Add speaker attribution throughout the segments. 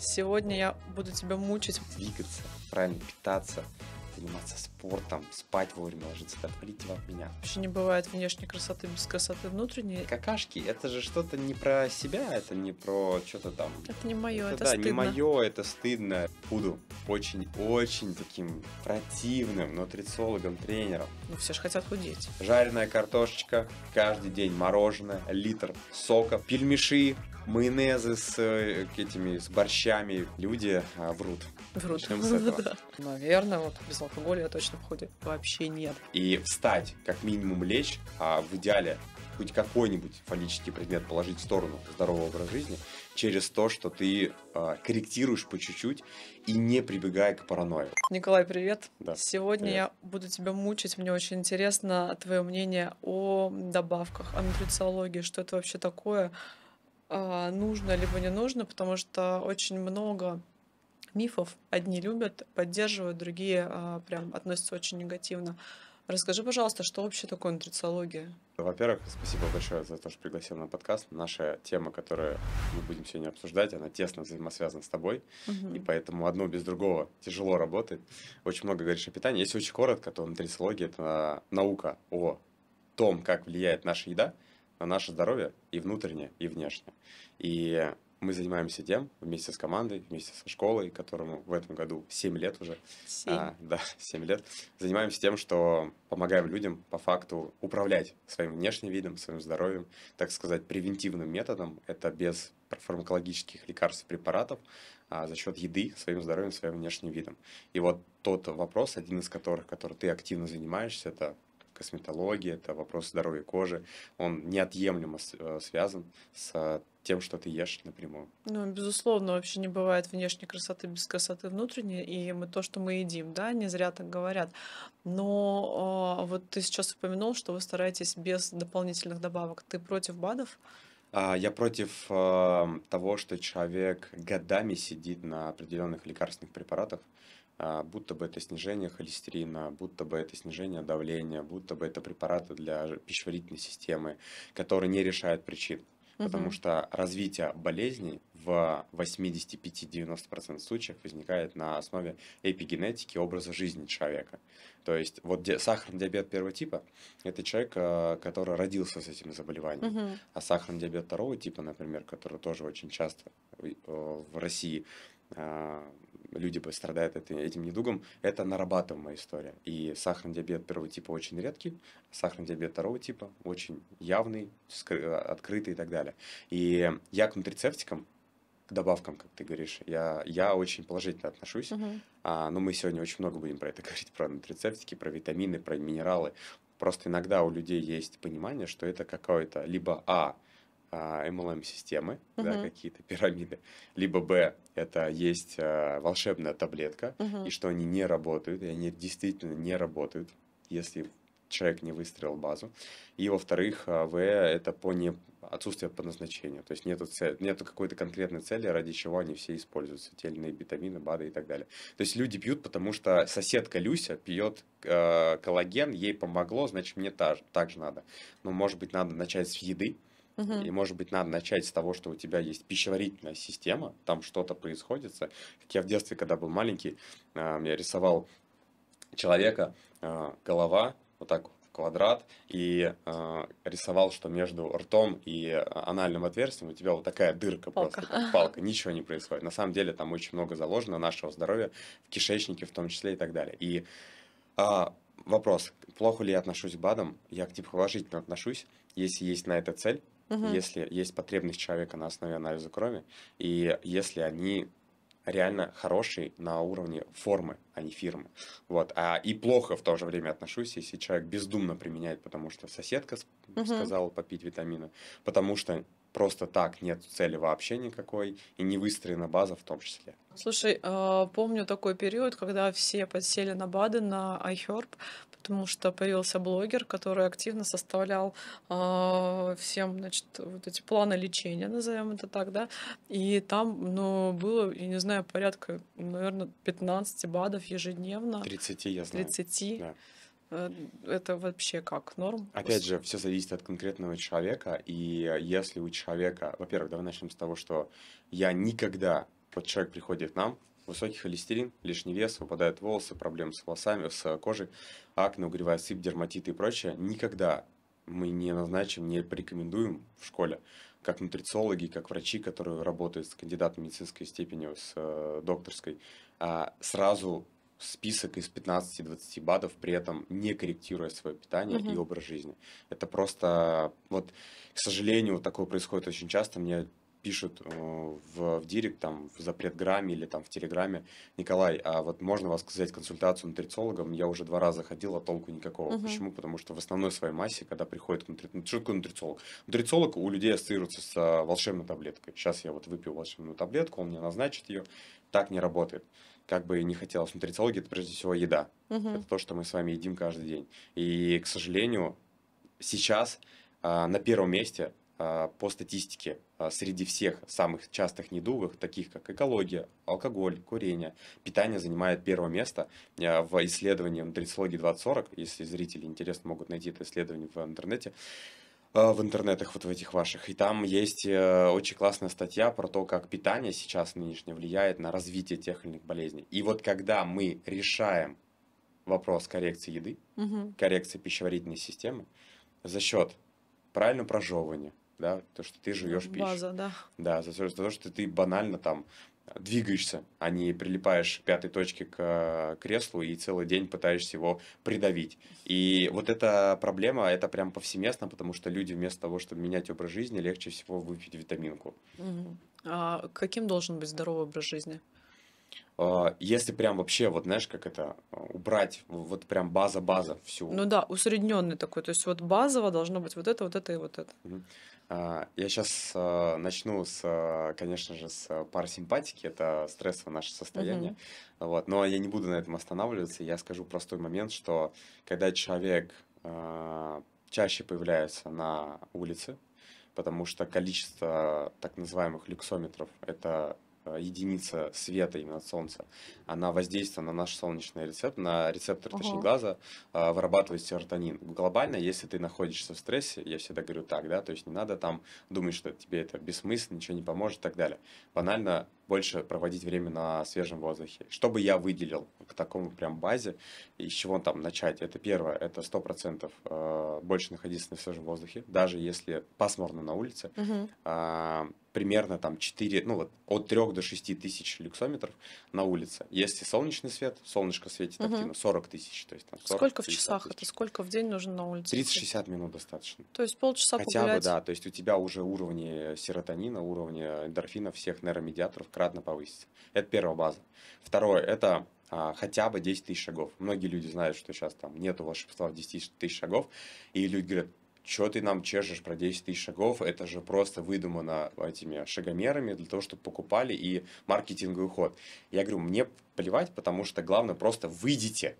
Speaker 1: Сегодня я буду тебя мучить.
Speaker 2: Двигаться, правильно питаться, заниматься спортом, спать вовремя, ложиться, отвалите вам меня.
Speaker 1: Вообще не бывает внешней красоты без красоты внутренней. Какашки,
Speaker 2: это же что-то не про себя, это не про что-то там.
Speaker 1: Это не мое, это, это да, стыдно. не мое,
Speaker 2: это стыдно. Буду очень-очень таким противным нутрициологом, тренером.
Speaker 1: Ну, все же хотят худеть.
Speaker 2: Жареная картошечка, каждый день мороженое, литр сока, пельмеши, майонезы с э, этими с борщами. Люди а, врут.
Speaker 1: Врут. Начнем с этого. Да. Наверное, вот без алкоголя я точно в ходе вообще нет.
Speaker 2: И встать, как минимум лечь, а в идеале хоть какой-нибудь фонический предмет положить в сторону здорового образа жизни через то, что ты э, корректируешь по чуть-чуть и не прибегая к паранойи.
Speaker 1: Николай, привет. Да. Сегодня привет. я буду тебя мучить. Мне очень интересно твое мнение о добавках, о нутрициологии, что это вообще такое, э, нужно либо не нужно, потому что очень много мифов. Одни любят, поддерживают, другие а, прям относятся очень негативно. Расскажи, пожалуйста, что вообще такое нутрициология?
Speaker 2: Во-первых, спасибо большое за то, что пригласил на подкаст. Наша тема, которую мы будем сегодня обсуждать, она тесно взаимосвязана с тобой, угу. и поэтому одно без другого тяжело работает. Очень много говоришь о питании. Если очень коротко, то нутрициология – это а, наука о том, как влияет наша еда на наше здоровье и внутреннее, и внешнее. И мы занимаемся тем вместе с командой, вместе со школой, которому в этом году 7 лет уже. 7. А, да, 7 лет. Занимаемся тем, что помогаем людям по факту управлять своим внешним видом, своим здоровьем, так сказать, превентивным методом. Это без фармакологических лекарств, препаратов, а за счет еды, своим здоровьем, своим внешним видом. И вот тот вопрос, один из которых, который ты активно занимаешься, это косметология, это вопрос здоровья кожи, он неотъемлемо э, связан с тем, что ты ешь напрямую.
Speaker 1: Ну, безусловно, вообще не бывает внешней красоты без красоты внутренней, и мы то, что мы едим, да, не зря так говорят. Но э, вот ты сейчас упомянул, что вы стараетесь без дополнительных добавок. Ты против БАДов?
Speaker 2: А, я против э, того, что человек годами сидит на определенных лекарственных препаратах, э, будто бы это снижение холестерина, будто бы это снижение давления, будто бы это препараты для пищеварительной системы, которые не решают причин потому что развитие болезней в 85-90% случаев возникает на основе эпигенетики образа жизни человека. То есть вот сахарный диабет первого типа – это человек, э, который родился с этим заболеванием. Угу. А сахарный диабет второго типа, например, который тоже очень часто э, в России э, люди пострадают этим недугом, это нарабатываемая история. И сахарный диабет первого типа очень редкий, сахарный диабет второго типа очень явный, открытый и так далее. И я к нутрицептикам, к добавкам, как ты говоришь, я, я очень положительно отношусь. Uh-huh. А, но мы сегодня очень много будем про это говорить, про нутрицептики, про витамины, про минералы. Просто иногда у людей есть понимание, что это какое-то либо А – а, MLM-системы, uh-huh. да, какие-то пирамиды, либо Б, это есть а, волшебная таблетка, uh-huh. и что они не работают, и они действительно не работают, если человек не выстроил базу. И, во-вторых, а, В – это по не... отсутствие по назначению. То есть нету, цели, нету какой-то конкретной цели, ради чего они все используются. Те или иные витамины, БАДы и так далее. То есть люди пьют, потому что соседка Люся пьет э, коллаген, ей помогло, значит, мне та... так же надо. Но, может быть, надо начать с еды, Угу. И, может быть, надо начать с того, что у тебя есть пищеварительная система, там что-то происходит. Как я в детстве, когда был маленький, я а, рисовал человека, а, голова, вот так квадрат и э, рисовал, что между ртом и анальным отверстием у тебя вот такая дырка палка. просто, как палка, ничего не происходит. На самом деле там очень много заложено нашего здоровья в кишечнике в том числе и так далее. И э, вопрос, плохо ли я отношусь к БАДам? Я к типу положительно отношусь, если есть на это цель, угу. если есть потребность человека на основе анализа крови, и если они реально хорошие на уровне формы, а не фирмы. Вот. А и плохо в то же время отношусь, если человек бездумно применяет, потому что соседка угу. сказала попить витамины, потому что просто так нет цели вообще никакой и не выстроена база в том
Speaker 1: числе. Слушай, а, помню такой период, когда все подсели на БАДы, на iHerb, потому что появился блогер, который активно составлял э, всем, значит, вот эти планы лечения, назовем это так, да, и там, ну, было, я не знаю, порядка, наверное, 15 БАДов ежедневно.
Speaker 2: 30, я знаю.
Speaker 1: 30. Да э, это вообще как норм? Опять
Speaker 2: же, все зависит от конкретного человека, и если у человека, во-первых, давай начнем с того, что я никогда, вот человек приходит к нам, Высокий холестерин, лишний вес, выпадают волосы, проблемы с волосами, с э, кожей, акне, угревая сыпь, дерматиты и прочее никогда мы не назначим, не рекомендуем в школе, как нутрициологи, как врачи, которые работают с кандидатом медицинской степени, с э, докторской, а сразу список из 15-20 БАДов, при этом не корректируя свое питание угу. и образ жизни. Это просто, вот, к сожалению, такое происходит очень часто. Мне пишут э, в, в директ, там, в запретграмме или там в телеграме, Николай, а вот можно вас сказать консультацию нутрициологом? Я уже два раза ходил, а толку никакого. Угу. Почему? Потому что в основной своей массе, когда приходит нутри... Ну, что такое нутрициолог? Нутрициолог у людей ассоциируется с э, волшебной таблеткой. Сейчас я вот выпил волшебную таблетку, он мне назначит ее. Так не работает как бы не хотелось. Нутрициология – это прежде всего еда. Угу. Это то, что мы с вами едим каждый день. И, к сожалению, сейчас э, на первом месте а, по статистике а, среди всех самых частых недугов, таких как экология, алкоголь, курение, питание занимает первое место а, в исследовании нутрициологии 2040, если зрители интересно могут найти это исследование в интернете, в интернетах вот в этих ваших. И там есть э, очень классная статья про то, как питание сейчас нынешнее влияет на развитие тех или иных болезней. И вот когда мы решаем вопрос коррекции еды, угу. коррекции пищеварительной системы за счет правильного прожевывания, да, то, что ты живешь пищей. База, да. Да, за, за то, что ты банально там двигаешься, а не прилипаешь к пятой точке к э, креслу и целый день пытаешься его придавить. И вот эта проблема, это прям повсеместно, потому что люди вместо того, чтобы менять образ жизни, легче всего выпить витаминку.
Speaker 1: А каким должен быть здоровый образ жизни?
Speaker 2: А, если прям вообще, вот знаешь, как это, убрать вот прям база-база всю. Ну
Speaker 1: да, усредненный такой, то есть вот базово должно быть вот это, вот это и вот это.
Speaker 2: Угу. А, я сейчас а, начну с, а, конечно же, с парасимпатики, это стрессовое наше состояние, угу. вот, но я не буду на этом останавливаться, я скажу простой момент, что когда человек чаще появляется на улице, потому что количество так называемых люксометров, это Э, единица света именно от Солнца, она воздействует на наш солнечный рецептор, на рецептор, ага. точнее, глаза, э, вырабатывает серотонин. Глобально, если ты находишься в стрессе, я всегда говорю так, да, то есть не надо там думать, что тебе это бессмысленно, ничего не поможет и так далее. Банально больше проводить время на свежем воздухе. Что бы я выделил к такому прям базе, из чего там начать? Это первое, это 100% э, больше находиться на свежем воздухе, даже если пасмурно на улице. Угу примерно там 4, ну вот от 3 до 6 тысяч люксометров на улице. Если солнечный свет, солнышко светит угу. активно, 40 тысяч. То есть, там 40, сколько в часах тысяч.
Speaker 1: это? Сколько в день нужно на улице? 30-60
Speaker 2: минут достаточно. То
Speaker 1: есть полчаса Хотя погулять. бы, да. То
Speaker 2: есть у тебя уже уровни серотонина, уровни эндорфина всех нейромедиаторов кратно повысится. Это первая база. Второе, это а, хотя бы 10 тысяч шагов. Многие люди знают, что сейчас там нету волшебства в 10 тысяч шагов, и люди говорят, что ты нам чешешь про 10 тысяч шагов, это же просто выдумано этими шагомерами для того, чтобы покупали и маркетинговый ход. Я говорю, мне плевать, потому что главное просто выйдите,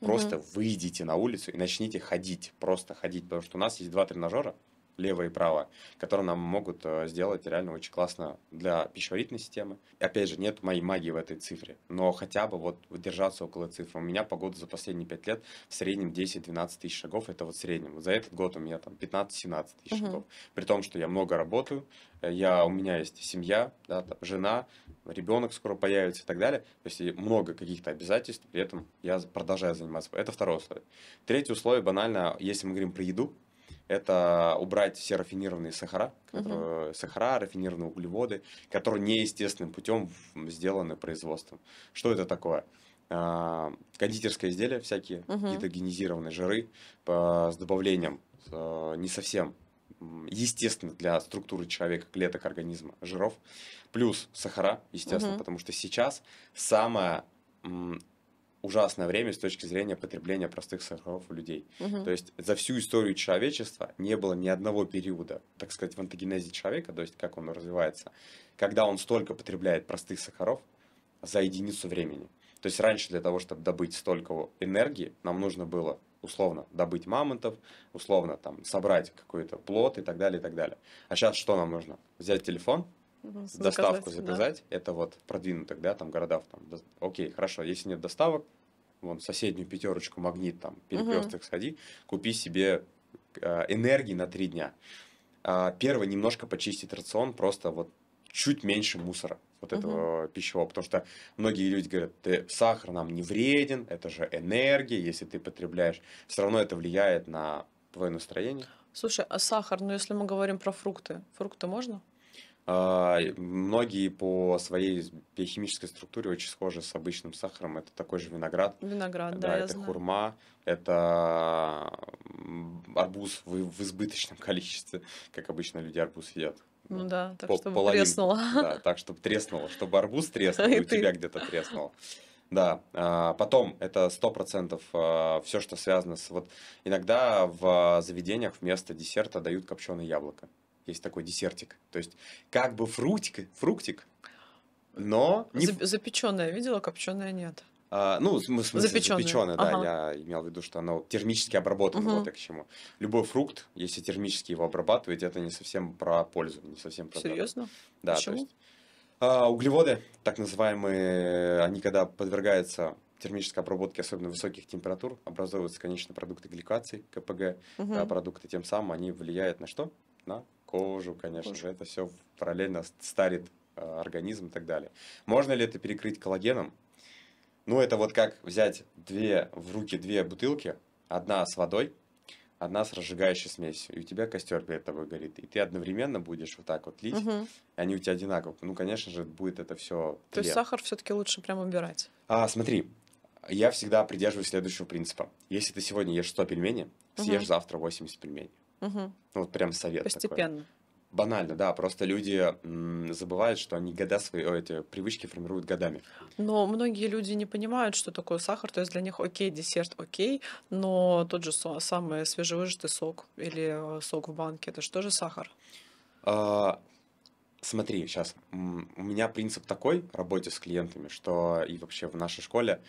Speaker 2: просто угу. выйдите на улицу и начните ходить, просто ходить, потому что у нас есть два тренажера, лево и право, которые нам могут э, сделать реально очень классно для пищеварительной системы. И опять же, нет моей магии в этой цифре, но хотя бы вот держаться около цифры. У меня по году за последние 5 лет в среднем 10-12 тысяч шагов, это вот в среднем. За этот год у меня там 15-17 тысяч угу. шагов. При том, что я много работаю, э, я, у меня есть семья, да, там, жена, ребенок скоро появится и так далее. То есть много каких-то обязательств, при этом я продолжаю заниматься. Это второе условие. Третье условие банально, если мы говорим про еду, это убрать все рафинированные сахара, которые, угу. Э, сахара, рафинированные углеводы, которые неестественным путем сделаны производством. Что это такое? А, кондитерское изделие всякие, угу. какие-то жиры по, с добавлением э, не совсем естественно для структуры человека, клеток организма жиров, плюс сахара, естественно, угу. потому что сейчас самое ужасное время с точки зрения потребления простых сахаров у людей. Угу. То есть за всю историю человечества не было ни одного периода, так сказать, в антогенезе человека, то есть как он развивается, когда он столько потребляет простых сахаров за единицу времени. То есть раньше для того, чтобы добыть столько энергии, нам нужно было условно добыть мамонтов, условно там собрать какой-то плод и так далее, и так далее. А сейчас что нам нужно? Взять телефон,
Speaker 3: доставку заказать,
Speaker 2: да. это вот продвинутых, да, там городов, там, до... окей, хорошо, если нет доставок, вон соседнюю пятерочку магнит, там, перекресток угу. сходи, купи себе э, энергии на три дня. Э, первое, немножко почистить рацион, просто вот чуть меньше мусора вот этого uh пищевого, потому что многие люди говорят, ты сахар нам не вреден, это же энергия, если ты потребляешь, все равно это влияет на твое настроение.
Speaker 1: Слушай, а сахар, ну если мы говорим про фрукты, фрукты можно?
Speaker 2: А, многие по своей биохимической структуре очень схожи с обычным сахаром. Это такой же виноград.
Speaker 1: Виноград, да. да это знаю.
Speaker 2: хурма, это арбуз в, в избыточном количестве, как обычно люди арбуз едят.
Speaker 1: Ну да, так по, чтобы половинку. треснуло. Да,
Speaker 2: так чтобы треснуло, чтобы арбуз треснул, и у тебя где-то треснуло. Да, а, потом это сто процентов а, все, что связано с... Вот иногда в заведениях вместо десерта дают копченое яблоко. Есть такой десертик. То есть как бы фруктик, фруктик но... Не...
Speaker 1: Запеченное видела, копченое нет.
Speaker 2: А, ну, в смысле, запеченное, запеченное да, ага. я имел в виду, что оно термически обработано, угу. вот и к чему. Любой фрукт, если термически его обрабатывать, это не совсем про пользу, не совсем про... Серьезно? Да, Почему? то есть... А, углеводы, так называемые, они когда подвергаются термической обработке, особенно высоких температур, образовываются, конечные продукты гликации, КПГ, угу. да, продукты, тем самым они влияют на что? На кожу, конечно кожу. же, это все параллельно старит э, организм и так далее. Можно ли это перекрыть коллагеном? Ну, это вот как взять две, в руки две бутылки, одна с водой, одна с разжигающей смесью, и у тебя костер перед тобой горит, и ты одновременно будешь вот так вот лить, угу. и они у тебя одинаковые. Ну, конечно же, будет это все. То есть сахар
Speaker 1: все-таки лучше прям убирать.
Speaker 2: А, смотри, я всегда придерживаюсь следующего принципа. Если ты сегодня ешь 100 пельменей, съешь угу. завтра 80 пельменей. Угу. Вот прям совет Постепенно. Такой. Банально, да, просто люди м, забывают, что они года свои, о, эти привычки формируют годами.
Speaker 1: Но многие люди не понимают, что такое сахар, то есть для них окей, десерт окей, но тот же со, самый свежевыжатый сок или э, сок в банке, это что же сахар.
Speaker 2: А, смотри, сейчас, у меня принцип такой в работе с клиентами, что и вообще в нашей школе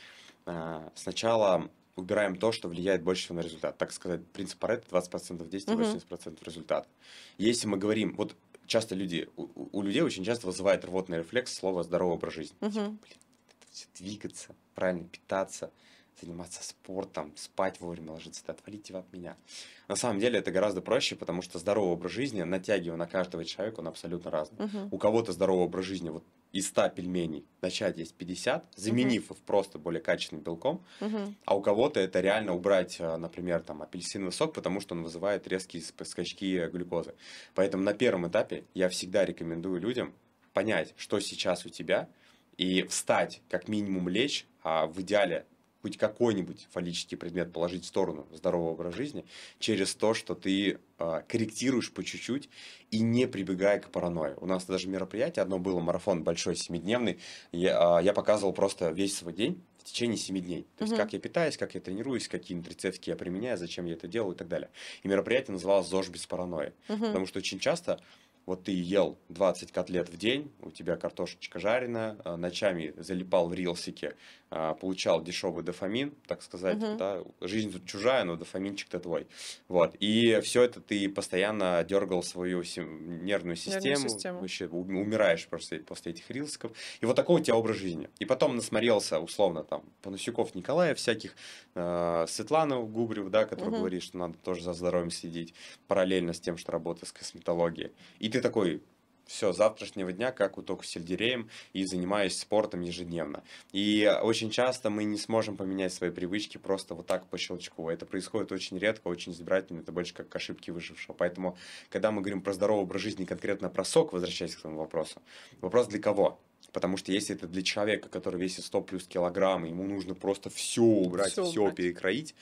Speaker 2: а, сначала убираем то, что влияет больше всего на результат. Так сказать, принцип Паретта 20% действия, uh-huh. 80% результат. Если мы говорим, вот часто люди, у, у людей очень часто вызывает рвотный рефлекс слово «здоровый образ жизни». Типа,
Speaker 3: блин, это
Speaker 2: все двигаться, правильно питаться – заниматься спортом, спать вовремя ложиться, да отвалите вы от меня. На самом деле это гораздо проще, потому что здоровый образ жизни, натягивая на каждого человека, он абсолютно разный. Угу. У кого-то здоровый образ жизни, вот из 100 пельменей начать есть 50, заменив угу. их просто более качественным белком, угу. а у кого-то это реально убрать, э, например, там апельсиновый сок, потому что он вызывает резкие скачки глюкозы. Поэтому на первом этапе я всегда рекомендую людям понять, что сейчас у тебя, и встать, как минимум лечь, а в идеале хоть какой-нибудь фаллический предмет положить в сторону здорового образа жизни через то, что ты э, корректируешь по чуть-чуть и не прибегая к паранойи. У нас даже мероприятие одно было, марафон большой, семидневный. Я, э, я показывал просто весь свой день в течение семи дней. То есть, угу. как я питаюсь, как я тренируюсь, какие нутрицепски я применяю, зачем я это делаю и так далее. И мероприятие называлось «ЗОЖ без паранойи». Угу. Потому что очень часто вот ты ел 20 котлет в день, у тебя картошечка жареная, а, ночами залипал в рилсике, а, получал дешевый дофамин, так сказать, угу. да, жизнь тут чужая, но дофаминчик-то твой, вот, и все это ты постоянно дергал свою нервную систему, нервную систему. Вообще, умираешь просто после этих рилсиков, и вот такой у тебя образ жизни, и потом насмотрелся, условно, там, Панусюков, Николая всяких, а, Светлану Губрев, да, который угу. говорит, что надо тоже за здоровьем следить, параллельно с тем, что работа с косметологией, и ты такой, все, завтрашнего дня, как уток с сельдереем, и занимаюсь спортом ежедневно. И очень часто мы не сможем поменять свои привычки просто вот так по щелчку. Это происходит очень редко, очень избирательно, это больше как ошибки выжившего. Поэтому, когда мы говорим про здоровый образ жизни, конкретно про сок, возвращаясь к этому вопросу, вопрос для кого? Потому что если это для человека, который весит 100 плюс килограмм, ему нужно просто все убрать, все, перекроить,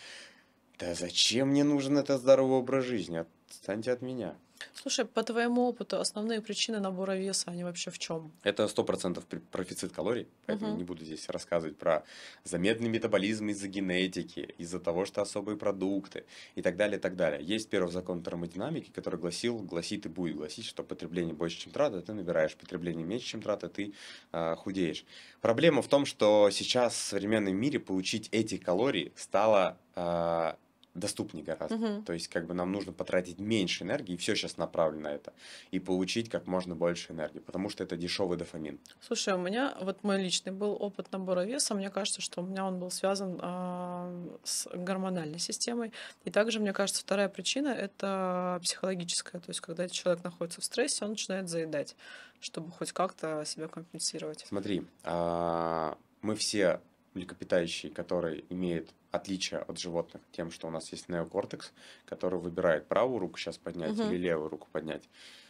Speaker 2: да зачем мне нужен этот здоровый образ жизни? Отстаньте от меня.
Speaker 1: Слушай, по твоему опыту основные причины набора веса, они вообще в чем?
Speaker 2: Это 100% профицит калорий, поэтому угу. не буду здесь рассказывать про замедленный метаболизм из-за генетики, из-за того, что особые продукты и так далее, и так далее. Есть первый закон термодинамики, который гласил, гласит и будет гласить, что потребление больше, чем трата, ты набираешь, потребление меньше, чем трата, ты э, худеешь. Проблема в том, что сейчас в современном мире получить эти калории стало э, доступнее гораздо. Угу. То есть, как бы нам нужно потратить меньше энергии, и все сейчас направлено на это, и получить как можно больше энергии, потому что это дешевый дофамин.
Speaker 1: Слушай, у меня вот мой личный был опыт набора веса, мне кажется, что у меня он был связан э, с гормональной системой. И также, мне кажется, вторая причина это психологическая, то есть, когда человек находится в стрессе, он начинает заедать, чтобы хоть как-то себя компенсировать.
Speaker 2: Смотри, а, мы все млекопитающие, которые имеют отличие от животных тем, что у нас есть неокортекс, который выбирает правую руку сейчас поднять угу. или левую руку поднять.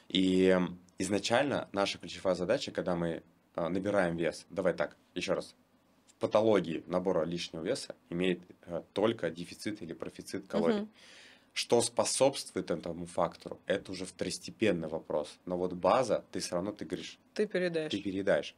Speaker 2: И изначально наша ключевая задача, когда мы э, набираем вес, давай так, еще раз, в патологии набора лишнего веса имеет э, только дефицит или профицит калорий. Угу. Что способствует этому фактору, это уже второстепенный вопрос. Но вот база, ты все равно, ты говоришь... Ты передаешь. Ты передаешь.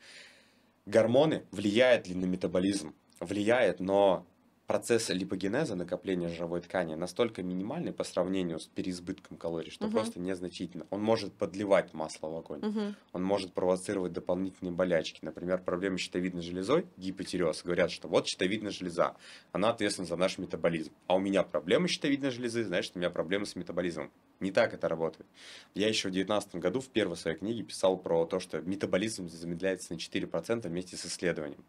Speaker 2: Гормоны, влияет ли на метаболизм? Влияет, но процесс липогенеза накопления жировой ткани настолько минимальный по сравнению с переизбытком калорий, что угу. просто незначительно. Он может подливать масло в огонь, угу. он может провоцировать дополнительные болячки, например, проблемы с щитовидной железой, гипотерез. Говорят, что вот щитовидная железа, она ответственна за наш метаболизм, а у меня проблемы с щитовидной железы, значит у меня проблемы с метаболизмом. Не так это работает. Я еще в 2019 году в первой своей книге писал про то, что метаболизм замедляется на 4% вместе с исследованием.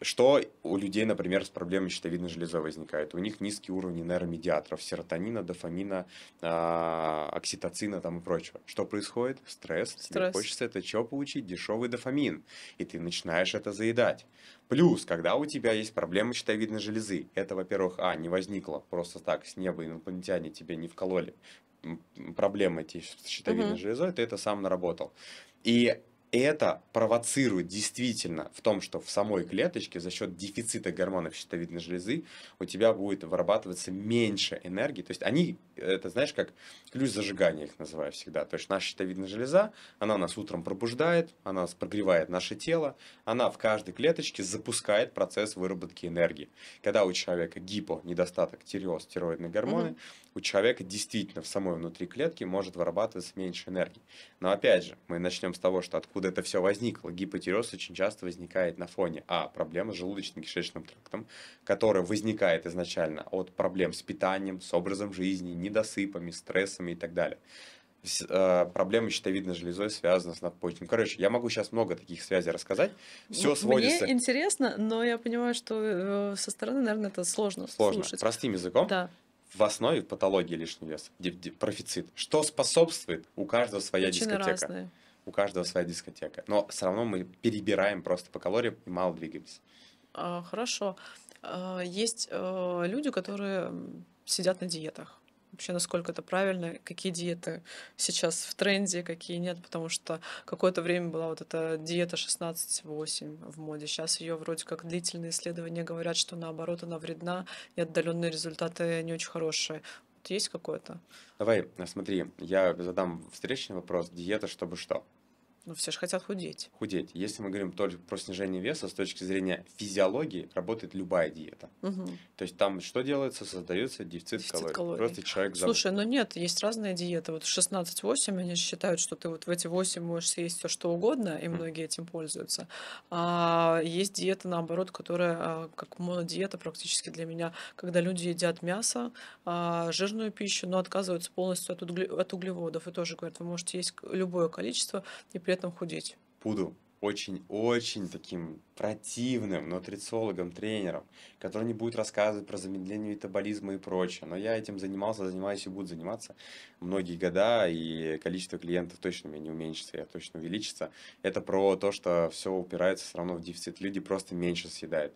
Speaker 2: Что у людей, например, с проблемой щитовидной железы возникает? У них низкие уровни нейромедиаторов, серотонина, дофамина, а, окситоцина там и прочего. Что происходит? Стресс. Стресс. Тебе хочется это что получить? Дешевый дофамин. И ты начинаешь это заедать. Плюс, когда у тебя есть проблемы щитовидной железы, это, во-первых, а, не возникло просто так, с неба инопланетяне тебе не вкололи проблемы эти с щитовидной угу. железой, ты это сам наработал. И это провоцирует действительно в том, что в самой клеточке за счет дефицита гормонов щитовидной железы у тебя будет вырабатываться меньше энергии. То есть они, это знаешь, как ключ зажигания их называю всегда. То есть наша щитовидная железа, она нас утром пробуждает, она нас прогревает наше тело, она в каждой клеточке запускает процесс выработки энергии. Когда у человека гипо, недостаток тиреоз, тироидные гормоны, угу. у человека действительно в самой внутри клетки может вырабатываться меньше энергии. Но опять же, мы начнем с того, что откуда откуда это все возникло. Гипотиреоз очень часто возникает на фоне А. Проблемы с желудочно-кишечным трактом, которая возникает изначально от проблем с питанием, с образом жизни, недосыпами, стрессами и так далее э, проблемы с щитовидной железой связаны с надпочечным. Короче, я могу сейчас много таких связей рассказать. Все сводится... Мне
Speaker 1: интересно, но я понимаю, что э, со стороны, наверное, это сложно Сложно. Слушать.
Speaker 2: Простым языком. Да. В основе патологии лишний вес, профицит. Что способствует? У каждого своя Очень дискотека. Разные у каждого своя дискотека. Но все равно мы перебираем просто по калориям и мало двигаемся.
Speaker 1: А, хорошо. А, есть э, люди, которые сидят на диетах. Вообще, насколько это правильно, какие диеты сейчас в тренде, какие нет, потому что какое-то время была вот эта диета 16-8 в моде. Сейчас ее вроде как длительные исследования говорят, что наоборот она вредна, и отдаленные результаты не очень хорошие есть какое-то?
Speaker 2: Давай, э, смотри, я задам встречный вопрос. Диета, чтобы что?
Speaker 1: Ну, все же хотят худеть.
Speaker 2: Худеть. Если мы говорим только про снижение веса, с точки зрения физиологии работает любая диета. Угу. То есть там что делается? Создается дефицит, дефицит калорий. калорий. Просто человек забыл. Слушай,
Speaker 1: ну нет, есть разные диеты. Вот 16-8, они считают, что ты вот в эти 8 можешь съесть все что угодно, и многие этим пользуются. А есть диета, наоборот, которая а, как монодиета практически для меня, когда люди едят мясо, а, жирную пищу, но отказываются полностью от, от углеводов. И тоже говорят, вы можете есть любое количество, и при летом худеть?
Speaker 2: Буду очень-очень таким противным нутрициологом, тренером, который не будет рассказывать про замедление метаболизма и прочее. Но я этим занимался, занимаюсь и буду заниматься многие года, и количество клиентов точно меня не уменьшится, я точно увеличится. Это про то, что все упирается все равно в дефицит. Люди просто меньше съедают.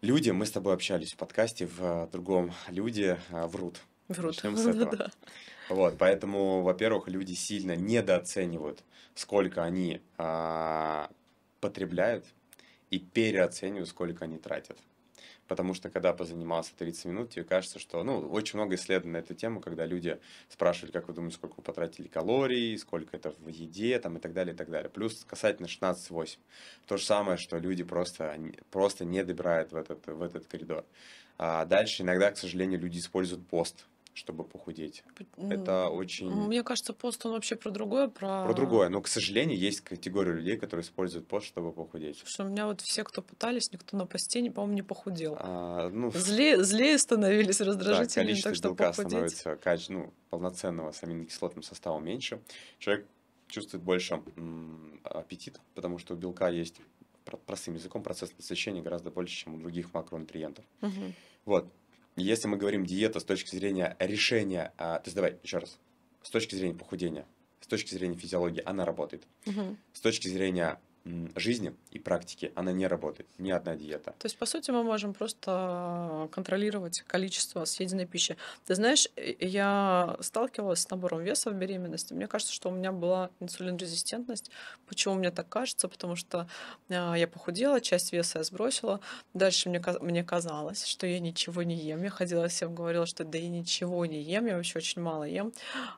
Speaker 2: Люди, мы с тобой общались в подкасте в другом, люди а, врут.
Speaker 1: Врут. Начнем с этого.
Speaker 2: Вот, поэтому, во-первых, люди сильно недооценивают, сколько они а, потребляют, и переоценивают, сколько они тратят. Потому что, когда позанимался 30 минут, тебе кажется, что... Ну, очень много исследований на эту тему, когда люди спрашивали, как вы думаете, сколько вы потратили калорий, сколько это в еде, там, и так далее, и так далее. Плюс касательно 16-8. То же самое, что люди просто, просто не добирают в этот, в этот коридор. А дальше иногда, к сожалению, люди используют пост чтобы похудеть. Это очень... Мне
Speaker 1: кажется, пост, он вообще про другое, про... Про другое,
Speaker 2: но, к сожалению, есть категория людей, которые используют пост, чтобы похудеть.
Speaker 1: Слушай, у меня вот все, кто пытались, никто на посте, не, по-моему, не похудел.
Speaker 2: А, ну... Зле, злее
Speaker 1: становились, раздражительнее, да, так что белка похудеть... становится,
Speaker 2: кач. ну, полноценного с аминокислотным составом меньше. Человек чувствует больше аппетит, потому что у белка есть простым языком процесс насыщения гораздо больше, чем у других макронутриентов. Угу. Вот если мы говорим диета с точки зрения решения, а, то есть давай еще раз, с точки зрения похудения, с точки зрения физиологии она работает, угу. с точки зрения жизни и практики она не работает, ни одна диета.
Speaker 1: То есть, по сути, мы можем просто контролировать количество съеденной пищи. Ты знаешь, э, я сталкивалась с набором веса в беременности. Мне кажется, что у меня была инсулинрезистентность. Почему мне так кажется? Потому что а, я похудела, часть веса я сбросила. Дальше мне, мне казалось, что я ничего не ем. Я ходила всем, говорила, что да я ничего не ем, я вообще очень мало ем.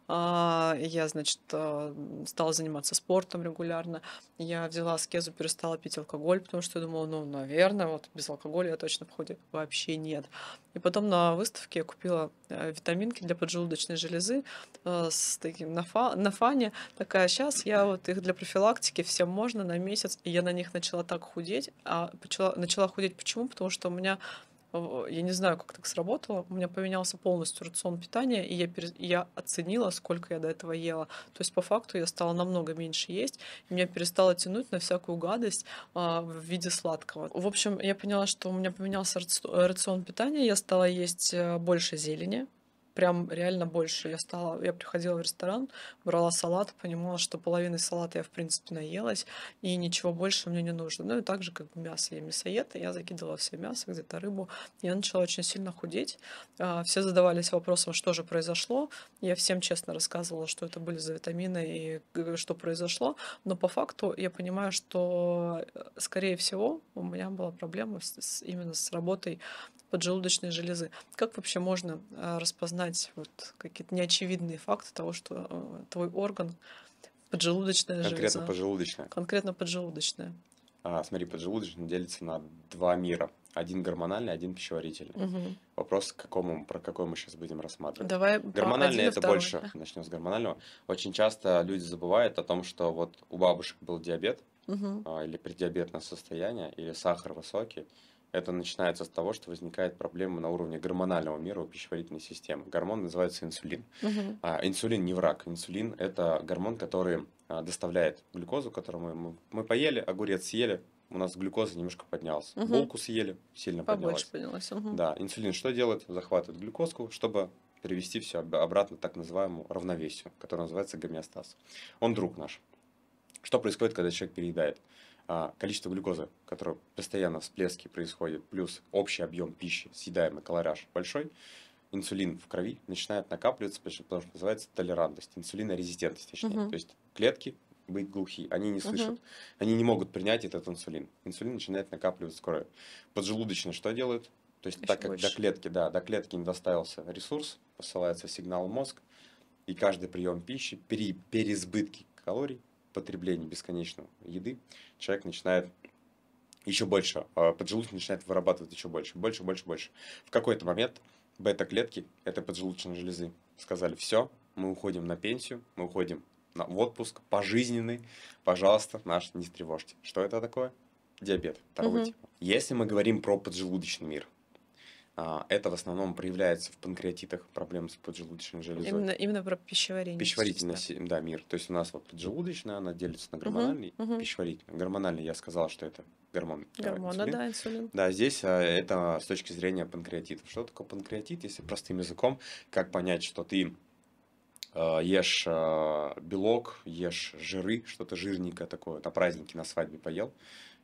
Speaker 1: А, я, значит, э, стала заниматься спортом регулярно. Я взяла аскезу, перестала пить алкоголь, потому что я думала, ну, наверное, вот без алкоголя я точно в ходе вообще нет. И потом на выставке я купила э, витаминки для поджелудочной железы э, с таким на, фа, на фане. Такая, сейчас я вот их для профилактики всем можно на месяц. И я на них начала так худеть. А начала, начала худеть почему? Потому что у меня я не знаю, как так сработало, у меня поменялся полностью рацион питания, и я, перез... я оценила, сколько я до этого ела. То есть, по факту, я стала намного меньше есть, и меня перестало тянуть на всякую гадость а, в виде сладкого. В общем, я поняла, что у меня поменялся рацион э, питания, я стала есть э, больше зелени, прям реально больше. Я стала, я приходила в ресторан, брала салат, понимала, что половины салата я, в принципе, наелась, и ничего больше мне не нужно. Ну и также же, как мясо, я мясоед, я закидывала все мясо, где-то рыбу. Я начала очень сильно худеть. А, все задавались вопросом, что же произошло. Я всем честно рассказывала, что это были за витамины и э, что произошло. Но по факту я понимаю, что, э, скорее всего, у меня была проблема с, именно с работой поджелудочной железы. Как вообще можно э, распознать знать вот какие-то неочевидные факты того, что э, твой орган поджелудочная Конкретно железа.
Speaker 2: поджелудочная.
Speaker 1: Конкретно поджелудочная.
Speaker 2: А, смотри, поджелудочная делится на два мира. Один гормональный, один пищеварительный. Угу. Вопрос, к какому, про какой мы сейчас будем рассматривать. Давай гормональный это второй. больше. Начнем с гормонального. Очень часто люди забывают о том, что вот у бабушек был диабет, угу. а, или преддиабетное состояние, или сахар высокий. Это начинается с того, что возникает проблема на уровне гормонального мира у пищеварительной системы. Гормон называется инсулин. Угу. А, инсулин не враг. Инсулин – это гормон, который а, доставляет глюкозу, которую мы, мы поели, огурец съели, у нас глюкоза немножко поднялась. Угу. Булку съели, сильно Побольше поднялась. поднялась. Угу. Да, инсулин что делает? Захватывает глюкозку, чтобы перевести все обратно к так называемому равновесию, которое называется гомеостаз. Он друг наш. Что происходит, когда человек переедает? А, количество глюкозы, которое постоянно всплески происходит, плюс общий объем пищи, съедаемый калораж большой, инсулин в крови начинает накапливаться, потому что называется толерантность, инсулинорезистентность, точнее. Угу. То есть клетки быть глухи, они не слышат, угу. они не могут принять этот инсулин. Инсулин начинает накапливаться в крови. Поджелудочно что делают? То есть Еще так как больше. до клетки, да, до клетки не доставился ресурс, посылается сигнал в мозг, и каждый прием пищи при переизбытке калорий потребления бесконечного еды человек начинает еще больше, а, поджелудочник начинает вырабатывать еще больше, больше, больше, больше. В какой-то момент бета-клетки этой поджелудочной железы сказали, все, мы уходим на пенсию, мы уходим на, в отпуск пожизненный, пожалуйста, наш не тревожьте. Что это такое? Диабет второй угу. типа. Если мы говорим про поджелудочный мир, а, это в основном проявляется в панкреатитах, проблем с поджелудочной железой. Именно,
Speaker 1: именно про пищеварение. Пищеварительный
Speaker 2: да, мир. То есть у нас вот поджелудочная, она делится на гормональный угу, и угу. пищеварительный. Гормональный, я сказал, что это гормон. Гормона, да, инсулин. Да, здесь а, это с точки зрения панкреатита. Что такое панкреатит, если простым языком, как понять, что ты а, ешь белок, ешь жиры, что-то жирненькое такое, на праздники на свадьбе поел,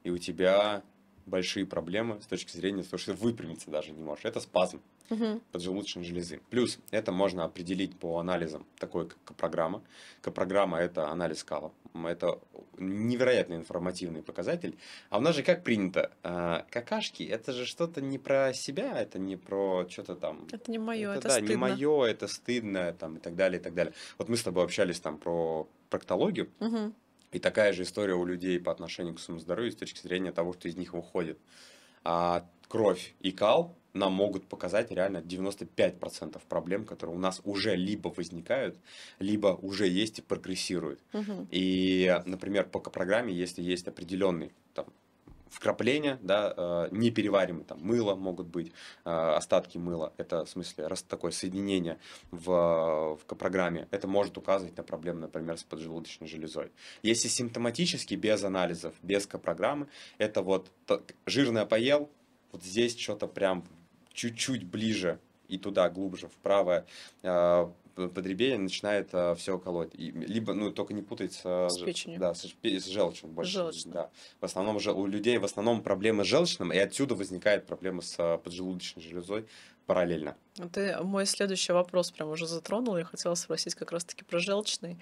Speaker 2: и у тебя большие проблемы с точки зрения того, что выпрямиться даже не можешь. Это спазм угу. поджелудочной железы. Плюс это можно определить по анализам такой как программа. Копрограмма – это анализ кала. Это невероятно информативный показатель. А у нас же как принято? А, какашки – это же что-то не про себя, это не про что-то там…
Speaker 1: Это не мое, это, это да, стыдно. не мое,
Speaker 2: это стыдно там, и так далее, и так далее. Вот мы с тобой общались там про проктологию. Угу. И такая же история у людей по отношению к своему здоровью с точки зрения того, что из них выходит. А кровь и кал нам могут показать реально 95% проблем, которые у нас уже либо возникают, либо уже есть и прогрессируют. Угу. И, например, по программе, если есть определенный там, вкрапления, да, э, непереваримые, там, мыло могут быть, э, остатки мыла, это, в смысле, раз такое соединение в, в программе, это может указывать на проблемы, например, с поджелудочной железой. Если симптоматически, без анализов, без копрограммы, это вот так, жирное поел, вот здесь что-то прям чуть-чуть ближе и туда глубже, в вправо, э, подреберье начинает а, все колоть. И, либо, ну, только не путать а, с, с печенью. Да, с, с желчью больше. Желчным. Да. В основном жел, у людей в основном проблемы с желчным, и отсюда возникает проблема с а, поджелудочной железой параллельно.
Speaker 1: Ты мой следующий вопрос прям уже затронул. Я хотела спросить как раз-таки про желчный.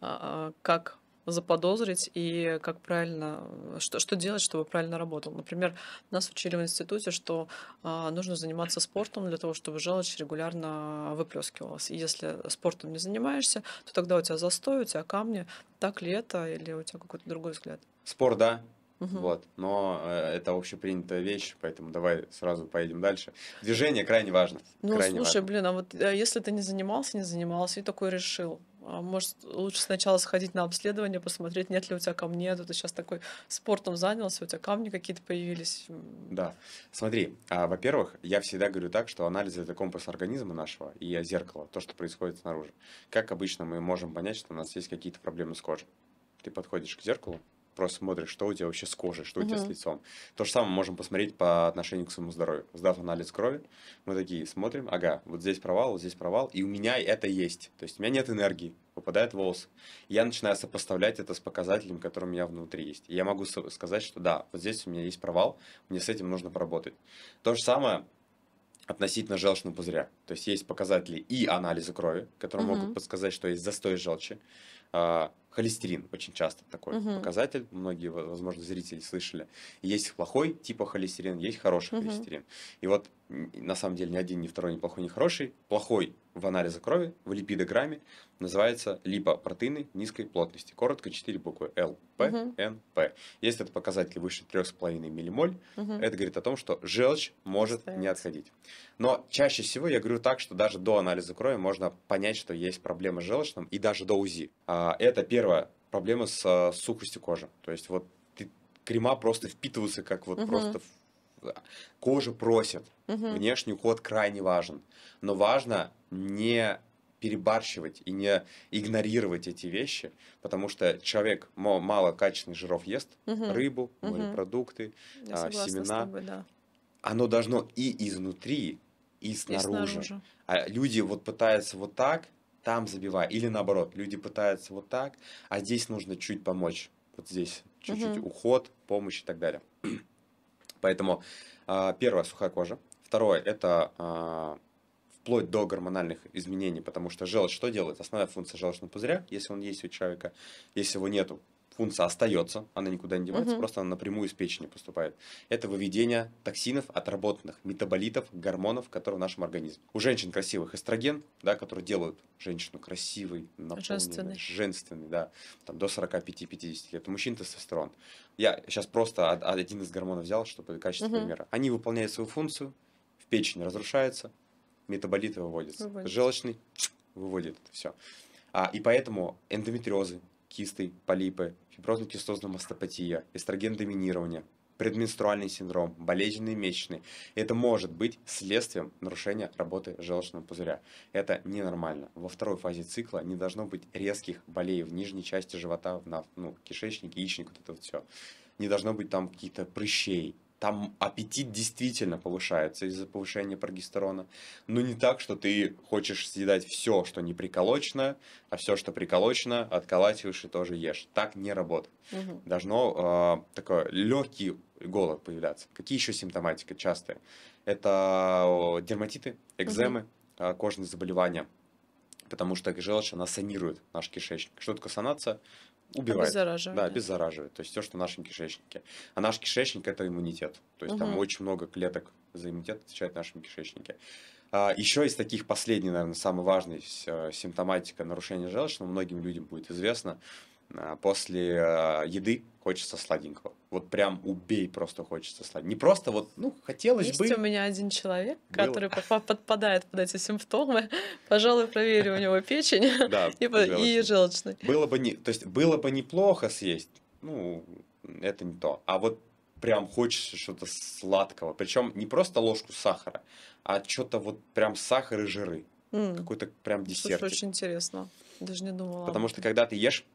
Speaker 1: А, как заподозрить и как правильно, что, что делать, чтобы правильно работал. Например, нас учили в институте, что э, нужно заниматься спортом для того, чтобы желчь регулярно выплескивалась. И если спортом не занимаешься, то тогда у тебя застой, у тебя камни. Так ли это или у тебя какой-то другой взгляд?
Speaker 2: Спорт, да. Угу. Вот. Но э, это общепринятая вещь, поэтому давай сразу поедем дальше. Движение крайне важно. Ну, крайне слушай, важно.
Speaker 1: блин, а вот э, если ты не занимался, не занимался и такой решил, а, может, лучше сначала сходить на обследование, посмотреть, нет ли у тебя камней. А ты сейчас такой спортом занялся, у тебя камни какие-то появились.
Speaker 2: Да. Смотри, а, во-первых, я всегда говорю так, что анализ это компас организма нашего и зеркало, то, что происходит снаружи. Как обычно мы можем понять, что у нас есть какие-то проблемы с кожей? Ты подходишь к зеркалу, просто смотришь, что у тебя вообще с кожей, что у тебя uh-huh. с лицом. То же самое можем посмотреть по отношению к своему здоровью. Сдав анализ крови, мы такие смотрим, ага, вот здесь провал, вот здесь провал, и у меня это есть. То есть у меня нет энергии, выпадает волос. Я начинаю сопоставлять это с показателем, который у меня внутри есть. И я могу сказать, что да, вот здесь у меня есть провал, мне с этим нужно поработать. То же самое относительно желчного пузыря. То есть есть показатели и анализы крови, которые uh-huh. могут подсказать, что есть застой желчи. А, холестерин очень часто такой Uh -huh. показатель. Многие, возможно, зрители слышали. Есть плохой типа холестерин, есть хороший Uh -huh. холестерин. И вот на самом деле ни один, ни второй, ни плохой, ни хороший. Плохой в анализе крови, в липидограмме, называется липопротеины низкой плотности. Коротко 4 буквы ЛПНП П, Н, Если этот показатель выше 3,5 миллимоль, угу. это говорит о том, что желчь может Остается. не отходить. Но чаще всего я говорю так, что даже до анализа крови можно понять, что есть проблема с желчным, и даже до УЗИ. А, а, это первая проблема а, с сухостью кожи. То есть вот ты, крема просто впитываются как вот угу. просто а, кожа просит. Угу. Внешний уход крайне важен. Но важно не перебарщивать и не игнорировать эти вещи, потому что человек мало качественных жиров ест, угу. рыбу, угу. морепродукты, а, семена. тобой, да. Оно должно и изнутри, и снаружи. И снаружи. А люди вот пытаются вот так, там забивай. Или наоборот, люди пытаются вот так, а здесь нужно чуть помочь. Вот здесь чуть-чуть угу. уход, помощь и так далее. Поэтому а, первое сухая кожа, второе это а, вплоть до гормональных изменений, потому что желчь что делает? Основная функция желчного пузыря, если он есть у человека, если его нету, функция остается, она никуда не девается, угу. просто она напрямую из печени поступает. Это выведение токсинов, отработанных метаболитов, гормонов, которые в нашем организме. У женщин красивых эстроген, да, который делают женщину красивой, наполненной, женственной, женственной да, там, до 45-50 лет. У мужчин тестостерон. Я сейчас просто один из гормонов взял, чтобы качество угу. мира. Они выполняют свою функцию, в печени разрушается, метаболиты выводятся. Выводит. Желчный выводит это все. А, и поэтому эндометриозы, кисты, полипы, фиброзно-кистозная мастопатия, эстроген доминирования, предменструальный синдром, болезненный месячный. Это может быть следствием нарушения работы желчного пузыря. Это ненормально. Во второй фазе цикла не должно быть резких болей в нижней части живота, в ну, кишечнике, яичник, вот это вот все. Не должно быть там каких-то прыщей, там аппетит действительно повышается из-за повышения прогестерона. Но не так, что ты хочешь съедать все, что не приколочено, а все, что приколочено, отколачиваешь и тоже ешь. Так не работает. Угу. Должно э, а, такой легкий голод появляться. Какие еще симптоматика частые? Это дерматиты, экземы, угу. кожные заболевания. Потому что желчь, она санирует наш кишечник. Что такое санация? убивает. Обеззараживает. Да, обеззараживает. То есть все, что в нашем кишечнике. А наш кишечник это иммунитет. То есть угу. там очень много клеток за иммунитет отвечает в нашем кишечнике. А, еще из таких последний, наверное, самый важный э, симптоматика нарушения желчного многим людям будет известно. А, после а, еды хочется сладенького. Вот прям убей, просто хочется сладенького. Не просто вот, ну,
Speaker 1: хотелось Есть бы... Есть у меня один человек, было. который подпадает под эти симптомы. Пожалуй, проверю у него печень и желчный.
Speaker 2: Было бы не... То есть было бы неплохо съесть, ну, это не то. А вот прям хочется что-то сладкого. Причем не просто ложку сахара, а что-то вот прям сахар и жиры. Какой-то прям десерт.
Speaker 1: Очень интересно. Даже не думала. Потому
Speaker 2: что когда ты ешь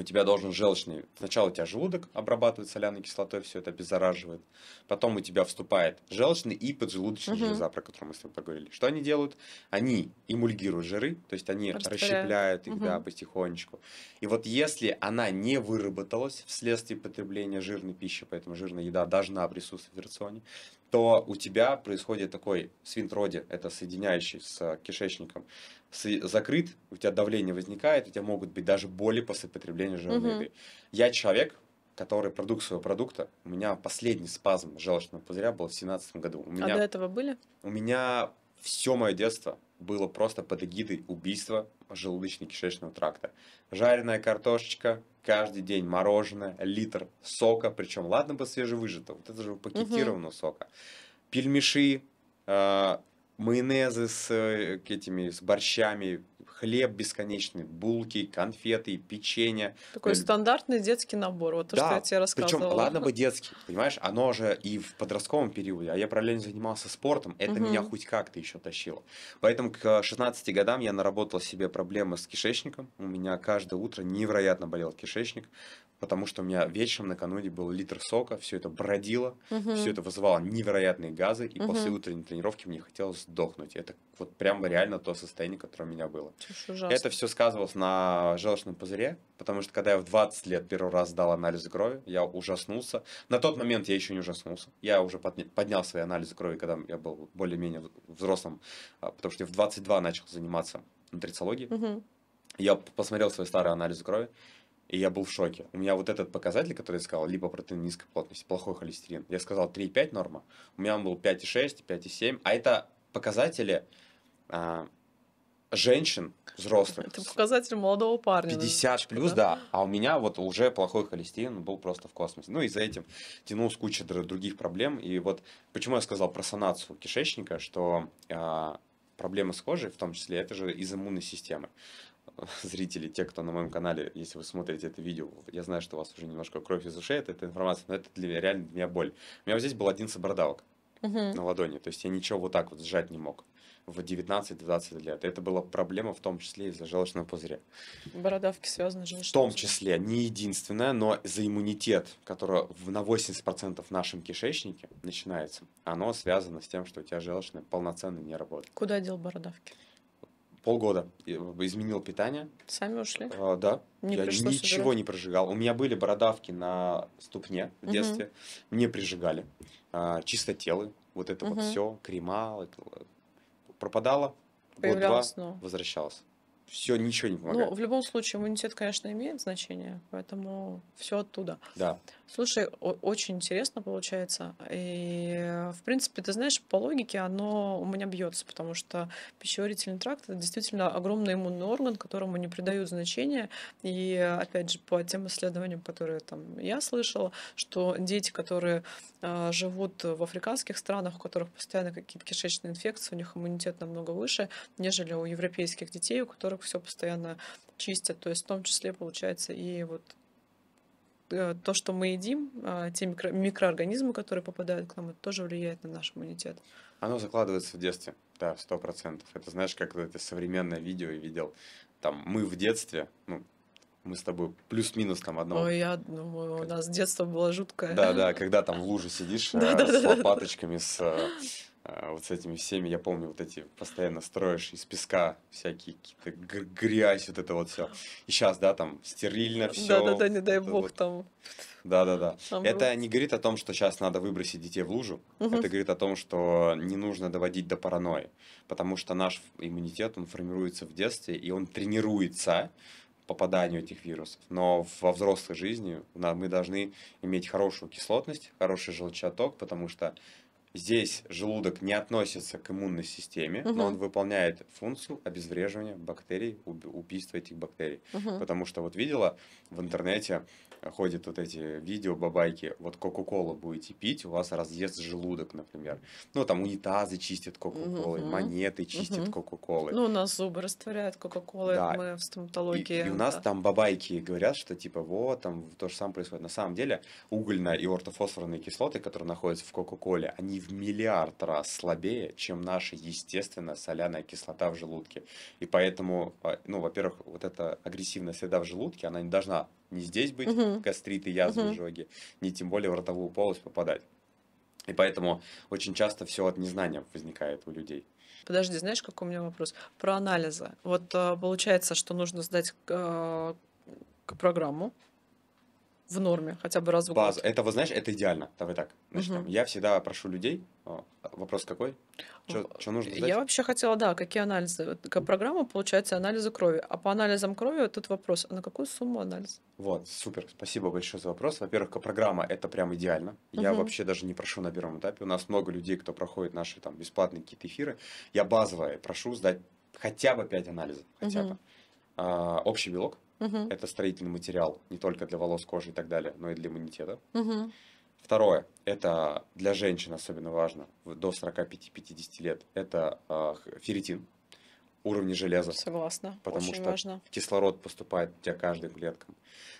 Speaker 2: у тебя должен желчный, сначала у тебя желудок обрабатывает соляной кислотой, все это обеззараживает, потом у тебя вступает желчный и поджелудочная угу. железа, про которую мы с вами поговорили. Что они делают? Они эмульгируют жиры, то есть они расщепляют их, угу. да, потихонечку. И вот если она не выработалась вследствие потребления жирной пищи, поэтому жирная еда должна присутствовать в рационе, то у тебя происходит такой свинт это соединяющий с кишечником, закрыт, у тебя давление возникает, у тебя могут быть даже боли после потребления жирной угу. еды. Я человек, который продукт своего продукта, у меня последний спазм желчного пузыря был в 2017 году. У а меня, а до этого были? У меня все мое детство, было просто под эгидой убийства желудочно-кишечного тракта. Жареная картошечка, каждый день мороженое, литр сока, причем ладно бы свежевыжатого, вот это же пакетированного угу. сока. Пельмеши, э, майонезы с э, этими с борщами, хлеб бесконечный, булки, конфеты, печенье. Такой э,
Speaker 1: стандартный детский набор, вот то, да, что я тебе рассказывала. Причем, ладно бы детский,
Speaker 2: понимаешь, оно же и в подростковом периоде, а я параллельно занимался спортом, это угу. меня хоть как-то еще тащило. Поэтому к 16 э, годам я наработал себе проблемы с кишечником, у меня каждое утро невероятно болел кишечник, потому что у меня вечером накануне был литр сока, все это бродило, угу. все это вызывало невероятные газы, и угу. после утренней тренировки мне хотелось сдохнуть. Это вот прямо реально то состояние, которое у меня было. Это все сказывалось на желчном пузыре, потому что когда я в 20 лет первый раз сдал анализы крови, я ужаснулся. На тот момент я еще не ужаснулся. Я уже поднял свои анализы крови, когда я был более-менее взрослым, а, потому что я в 22 начал заниматься нутрициологией. Угу. Я посмотрел свои старые анализы крови, и я был в шоке. У меня вот этот показатель, который я сказал, либо протеин низкой плотности, плохой холестерин. Я сказал 3,5 норма. У меня он был 5,6, 5,7. А это показатели а, женщин взрослых. Это
Speaker 1: показатель молодого парня.
Speaker 2: 50 типа, плюс, да? да. А у меня вот уже плохой холестерин был просто в космосе. Ну и за этим тянулась куча других проблем. И вот почему я сказал про санацию кишечника, что а, проблемы с кожей, в том числе, это же из иммунной системы. зрители, те, кто на моем канале, если вы смотрите это видео, я знаю, что у вас уже немножко кровь из ушей от этой информации, но это для меня реально для меня боль. У меня вот здесь был один собородавок uh-huh. на ладони, то есть я ничего вот так вот сжать не мог в 19-20 лет. Это была проблема в том числе из-за желчного пузыря.
Speaker 1: Бородавки связаны с желчным В том
Speaker 2: числе, не единственная, но за иммунитет, который на 80% в нашем кишечнике начинается, оно связано с тем, что у тебя желчная полноценно не работает.
Speaker 1: Куда дел бородавки?
Speaker 2: полгода э, изменил питание.
Speaker 1: Сами ушли? А,
Speaker 2: да. Не я ничего собирать. не прожигал. У меня были бородавки на ступне в детстве. Угу. Мне прижигали. А, чистотелы. Вот это угу. вот все. Крема. Э, пропадало. Год-два. Возвращалось все ничего не помогает.
Speaker 1: Ну, в любом случае, иммунитет, конечно, имеет значение, поэтому все оттуда. Да. Слушай, очень интересно получается. И, в принципе, ты знаешь, по логике оно у меня бьется, потому что пищеварительный тракт это действительно огромный иммунный орган, которому не придают значения. И, опять же, по тем исследованиям, которые там я слышала, что дети, которые э, живут в африканских странах, у которых постоянно какие-то кишечные инфекции, у них иммунитет намного выше, нежели у европейских детей, у которых вокруг все постоянно чистят. То есть в том числе получается и вот э, то, что мы едим, а, те микро- микроорганизмы, которые попадают к нам, это тоже влияет на наш иммунитет.
Speaker 2: Оно закладывается в детстве, да, сто процентов. Это знаешь, как это современное видео видел, там мы в детстве, ну, мы с тобой плюс-минус там одного. Ой,
Speaker 1: я думаю, у нас детство было жуткое. Да, да,
Speaker 2: когда там в луже сидишь э, с лопаточками, с э, а вот с этими всеми, я помню, вот эти постоянно строишь из песка всякие какие-то грязь, вот это вот все. И сейчас, да, там стерильно все. Да-да-да, не дай бог вот. там. Да-да-да. Это не говорит о том, что сейчас надо выбросить детей в лужу. Угу. Это говорит о том, что не нужно доводить до паранойи, потому что наш иммунитет он формируется в детстве и он тренируется попаданию этих вирусов. Но во взрослой жизни мы должны иметь хорошую кислотность, хороший желчаток, потому что Здесь желудок не относится к иммунной системе, угу. но он выполняет функцию обезвреживания бактерий, убийства этих бактерий. Угу. Потому что вот видела в интернете ходят вот эти видео бабайки, вот Кока-Колу будете пить, у вас разъест желудок, например. Ну, там унитазы чистят Кока-Колой, угу. монеты чистят угу. Кока-Колой. Ну, у
Speaker 1: нас зубы растворяют Кока-Колой, да. мы в стоматологии. И, и у нас да. там
Speaker 2: бабайки говорят, что типа вот, там то же самое происходит. На самом деле угольная и ортофосфорные кислоты, которые находятся в Кока-Коле, они в миллиард раз слабее, чем наша естественная соляная кислота в желудке. И поэтому, а, ну, во-первых, вот эта агрессивная среда в желудке, она не должна не здесь быть, угу. гастриты, язвы, угу. жоги, не тем более в ротовую полость попадать. И поэтому очень часто все от незнания возникает у людей.
Speaker 1: Подожди, знаешь, какой у меня вопрос? Про анализы. Вот э, получается, что нужно сдать э, программу, в норме хотя бы раз в База. год. Это, вот, знаешь,
Speaker 2: это идеально. Давай так. Значит, угу. я всегда прошу людей. вопрос какой? Что ну, нужно сдать? Я
Speaker 1: вообще хотела, да, какие анализы. Вот программа, получается, анализы крови. А по анализам крови тут вопрос, а на какую сумму анализ?
Speaker 2: Вот, супер. Спасибо большое за вопрос. Во-первых, программа это прям идеально. Я угу. вообще даже не прошу на первом этапе. У нас много людей, кто проходит наши там бесплатные какие-то эфиры. Я базовое прошу сдать хотя бы 5 анализов. Хотя угу. бы. А, общий белок, Угу. Это строительный материал не только для волос, кожи и так далее, но и для иммунитета. Угу. Второе, это для женщин особенно важно, до 45-50 лет, это э, ферритин, уровни железа.
Speaker 1: Согласна, Потому очень что важно.
Speaker 2: кислород поступает у тебя каждым клеткам.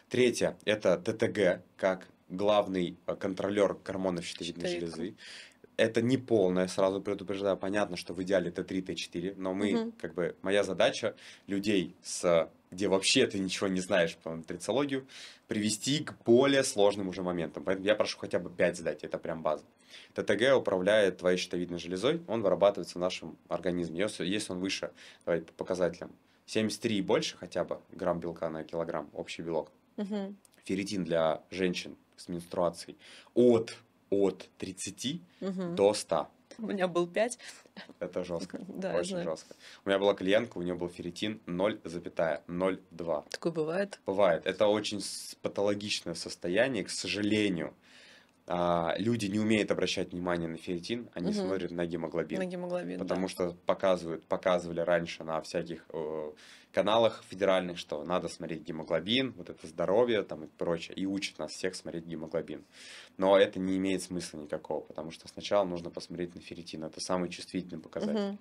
Speaker 2: Третье, это ТТГ, как главный а, контролер гормонов щитовидной Щитовидка. железы. Это не полное, сразу предупреждаю, понятно, что в идеале Т3, Т4, но мы, угу. как бы, моя задача людей с где вообще ты ничего не знаешь по трициологию, привести к более сложным уже моментам. Поэтому я прошу хотя бы 5 задать, это прям база. ТТГ управляет твоей щитовидной железой, он вырабатывается в нашем организме. Если он выше, давайте по показателям, 73 и больше хотя бы грамм белка на килограмм, общий белок. Угу. Ферритин для женщин с менструацией от, от 30 угу. до 100
Speaker 1: у меня был 5.
Speaker 2: Это жестко, да, очень жестко. У меня была клиентка, у нее был ферритин 0,02.
Speaker 1: Такое бывает?
Speaker 2: Бывает. Это очень патологичное состояние, к сожалению а, люди не умеют обращать внимание на ферритин, они угу. смотрят на гемоглобин. На гемоглобин. Потому да. что показывают, показывали раньше на всяких э, каналах федеральных, что надо смотреть гемоглобин, вот это здоровье там и прочее, и учат нас всех смотреть гемоглобин. Но это не имеет смысла никакого, потому что сначала нужно посмотреть на ферритин, это самый чувствительный показатель. Угу.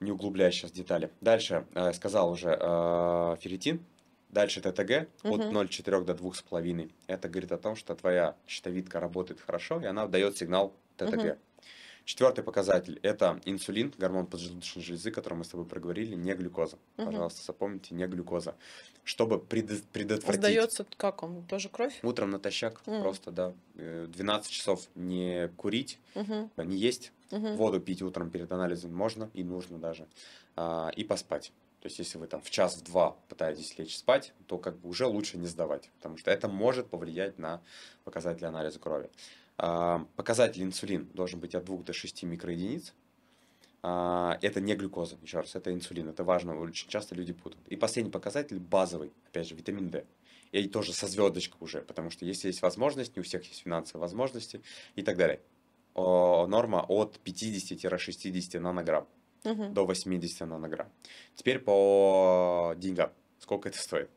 Speaker 2: Не углубляя сейчас детали. Дальше э, сказал уже э, ферритин, Дальше ТТГ от 0,4 до 2,5. Это говорит о том, что твоя щитовидка работает хорошо, и она дает сигнал ТТГ. Четвертый показатель – это инсулин, гормон поджелудочной железы, о котором мы с тобой проговорили, не глюкоза. Угу. Пожалуйста, запомните, не глюкоза. Чтобы предотвратить… Сдается
Speaker 1: как он? Тоже кровь?
Speaker 2: Утром натощак, угу. просто, да. 12 э, часов не курить, угу. не есть, угу. воду пить утром перед анализом можно и нужно даже, а, и поспать. То есть, если вы там в час, в два пытаетесь лечь спать, то как бы уже лучше не сдавать, потому что это может повлиять на показатели анализа крови. А, показатель инсулин должен быть от 2 до 6 микроединиц. А, это не глюкоза, еще раз, это инсулин, это важно, очень часто люди путают. И последний показатель базовый, опять же, витамин D. И тоже со звездочкой уже, потому что если есть возможность, не у всех есть финансовые возможности и так далее. Норма от 50-60 нанограмм угу. до 80 нанограмм. Теперь по деньгам. Сколько это стоит?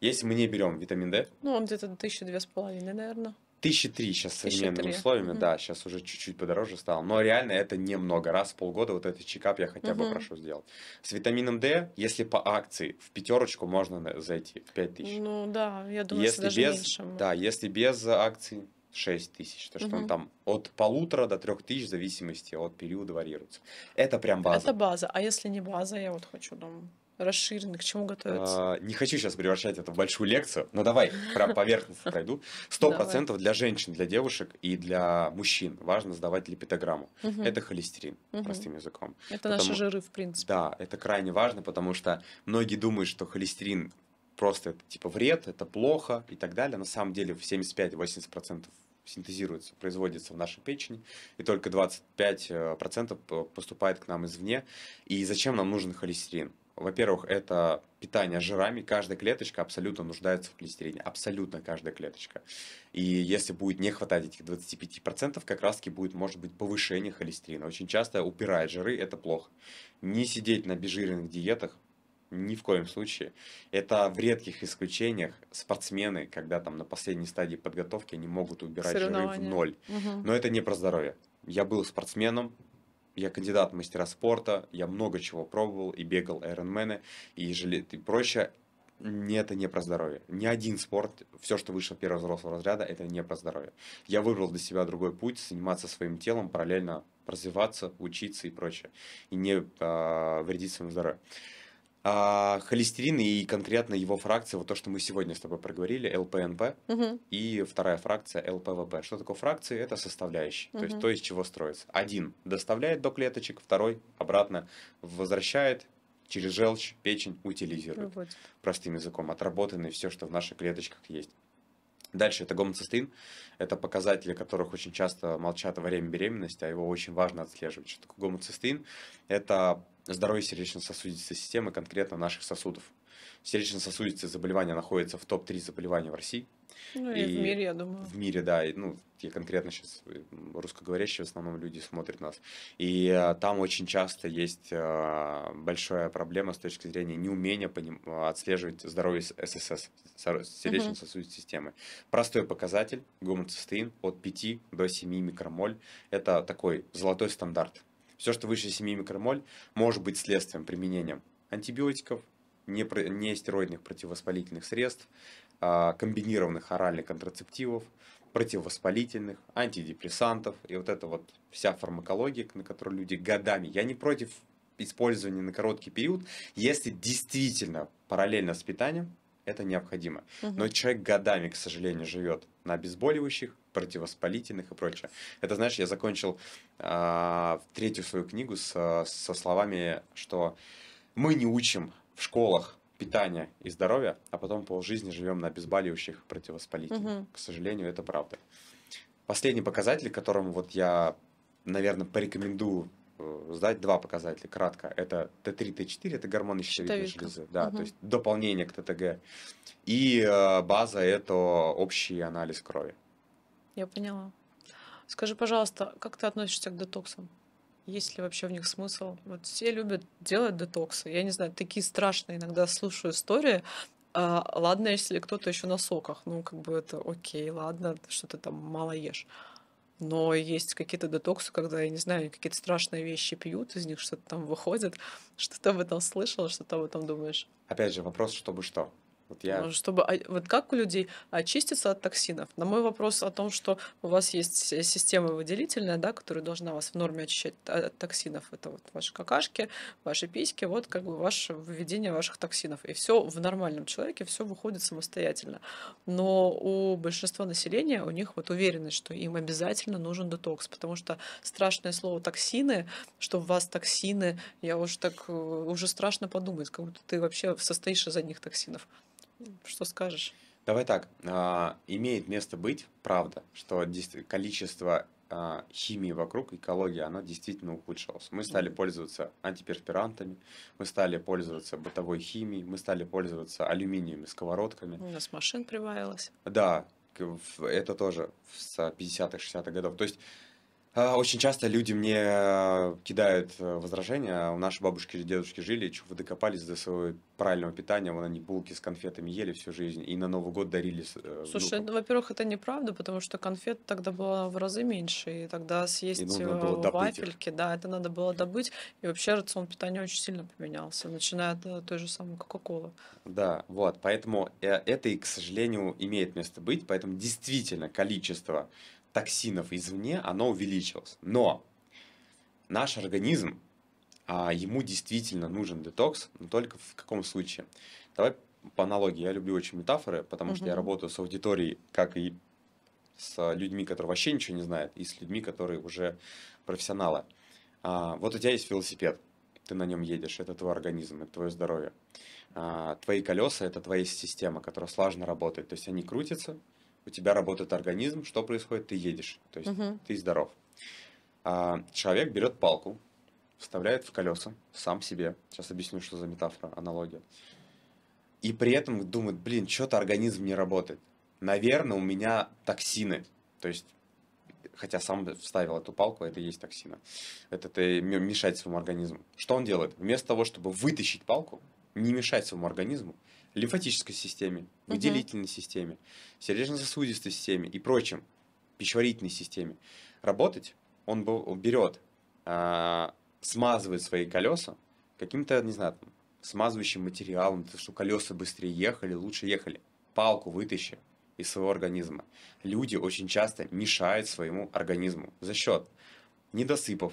Speaker 2: Если мы не берем витамин D...
Speaker 1: Ну, он где-то тысяча две с половиной, наверное.
Speaker 2: Тысячи три сейчас современными условиями, mm да, сейчас уже чуть-чуть подороже стало. Но реально это немного. Раз в полгода вот этот чекап я хотя бы mm прошу сделать. С витамином D, если по акции, в пятерочку можно зайти, в пять
Speaker 1: тысяч. Ну да, я думаю, если даже без, меньше.
Speaker 2: Да, если без акций, 6 тысяч, то что угу. он там от полутора до трех тысяч в зависимости от периода варьируется. Это прям база. Это
Speaker 1: база. А если не база, я вот хочу дом расширенный, к чему готовиться?
Speaker 2: А, не хочу сейчас превращать это в большую лекцию, но давай прям поверхностно пройду. Сто процентов для женщин, для девушек и для мужчин важно сдавать липидограмму. Угу. Это холестерин, угу. простым языком. Это потому... наши жиры, в принципе. Да, это крайне важно, потому что многие думают, что холестерин просто это типа вред, это плохо и так далее. На самом деле в 75-80% синтезируется, производится в нашей печени, и только 25% э, э, поступает к нам извне. И зачем нам нужен холестерин? Во-первых, это питание жирами. Каждая клеточка абсолютно нуждается в холестерине. Абсолютно каждая клеточка. И если будет не хватать этих 25%, как раз таки будет, может быть, повышение холестерина. Очень часто упирает жиры, это плохо. Не сидеть на безжиренных диетах, ни в коем случае. Это в редких исключениях спортсмены, когда там на последней стадии подготовки они могут убирать жиры в ноль. Угу. Но это не про здоровье. Я был спортсменом, я кандидат в мастера спорта, я много чего пробовал и бегал айронмены и жилет и прочее. Не, это не про здоровье. Ни один спорт, все, что вышло первого взрослого разряда, это не про здоровье. Я выбрал для себя другой путь, заниматься своим телом, параллельно развиваться, учиться и прочее. И не э, вредить своему здоровью. А, холестерин и конкретно его фракция, вот то, что мы сегодня с тобой проговорили, ЛПНП угу. и вторая фракция ЛПВП. Что такое фракции? Это составляющие, угу. то есть то, из чего строится. Один доставляет до клеточек, второй обратно возвращает через желчь, печень утилизирует. Вот. Простым языком, отработанный все, что в наших клеточках есть. Дальше это гомоцистеин. Это показатели, которых очень часто молчат во время беременности, а его очень важно отслеживать. Что такое гомоцистеин? Это здоровье сердечно-сосудистой системы, конкретно наших сосудов. Сердечно-сосудистые заболевания находятся в топ-3 заболеваний в России. Ну и, и в мире, я думаю. В мире, да. И, ну, я конкретно сейчас э, русскоговорящие в основном люди смотрят нас. И а, там очень часто есть а, большая проблема с точки зрения неумения поним... отслеживать здоровье ССС, сердечно-сосудистой угу. системы. Простой показатель гомоцистеин от 5 до 7 микромоль. Это такой золотой стандарт все, что выше 7 микромоль, может быть следствием применения антибиотиков, нестероидных противовоспалительных средств, а комбинированных оральных контрацептивов, противовоспалительных, антидепрессантов. И вот это вот вся фармакология, на которую люди годами... Я не против использования на короткий период, если действительно параллельно с питанием это необходимо. Угу. Но человек годами, к сожалению, живет на обезболивающих, противовоспалительных и прочее. Это, знаешь, я закончил э, третью свою книгу со, со словами, что мы не учим в школах питания и здоровья, а потом полжизни живем на обезболивающих противовоспалительных. Угу. К сожалению, это правда. Последний показатель, которому вот я, наверное, порекомендую Э, сдать два показателя кратко. Это Т3, Т4, это гормоны щитовидной железы. Да, угу. то есть дополнение к ТТГ. И э, база – это общий анализ крови.
Speaker 1: Я поняла. Скажи, пожалуйста, как ты относишься к детоксам? Есть ли вообще в них смысл? Вот все любят делать детоксы. Я не знаю, такие страшные иногда слушаю истории. А, ладно, если кто-то еще на соках, ну как бы это окей, ладно, что ты там мало ешь но есть какие-то детоксы, когда, я не знаю, какие-то страшные вещи пьют, из них что-то там выходит. Что ты об этом слышала, что ты об этом думаешь?
Speaker 2: Опять же, вопрос, чтобы что? Вот я... Э,
Speaker 1: чтобы вот как у людей очиститься от токсинов? На мой вопрос о том, что у вас есть э, система выделительная, да, которая должна вас в норме очищать от токсинов. Это вот ваши какашки, ваши письки, вот как бы ваше выведение ваших токсинов. И все в нормальном человеке, все выходит самостоятельно. Но у большинства населения у них вот уверенность, что им обязательно нужен детокс, потому что страшное слово токсины, что в вас токсины, я уже так, э, уже страшно подумать, как будто ты вообще состоишь из одних токсинов. Что скажешь?
Speaker 2: Давай так. А, имеет место быть, правда, что количество а, химии вокруг, экология, она действительно ухудшилось. Мы стали пользоваться антиперспирантами, мы стали пользоваться бытовой химией, мы стали пользоваться алюминиевыми сковородками.
Speaker 1: У нас машин прибавилось.
Speaker 2: Да, это тоже с 50-х, 60-х годов. То есть а, очень часто люди мне э, кидают э, возражения. У нашей бабушки и дедушки жили, вы докопались до своего правильного питания, вон они булки с конфетами ели всю жизнь и на Новый год дарили. Э, Слушай,
Speaker 1: ну, во-первых, это неправда, потому что конфет тогда было в разы меньше, и тогда съесть и вафельки, да, это надо было добыть. И вообще рацион питания очень сильно поменялся, начиная от той же самой Кока-Колы.
Speaker 2: Да, вот, поэтому это и, к сожалению, имеет место быть, поэтому действительно количество токсинов извне, оно увеличилось. Но наш организм, а, ему действительно нужен детокс, но только в каком случае? Давай по аналогии, я люблю очень метафоры, потому mm-hmm. что я работаю с аудиторией, как и с людьми, которые вообще ничего не знают, и с людьми, которые уже профессионалы. А, вот у тебя есть велосипед, ты на нем едешь, это твой организм, это твое здоровье. А, твои колеса это твоя система, которая слажно работает, то есть они крутятся, у тебя работает организм, что происходит? Ты едешь, то есть угу. ты здоров. А, человек берет палку, вставляет в колеса сам себе. Сейчас объясню, что за метафора, аналогия. И при этом думает, блин, что-то организм не работает. Наверное, у меня токсины. То есть, хотя сам вставил эту палку, это и есть токсина. Это ты мешает своему организму. Что он делает? Вместо того, чтобы вытащить палку, не мешать своему организму, лимфатической системе, выделительной системе, сердечно-сосудистой системе и прочим, пищеварительной системе. Работать он берет, а, смазывает свои колеса каким-то, не знаю, смазывающим материалом, чтобы колеса быстрее ехали, лучше ехали. Палку вытащи из своего организма. Люди очень часто мешают своему организму за счет недосыпов,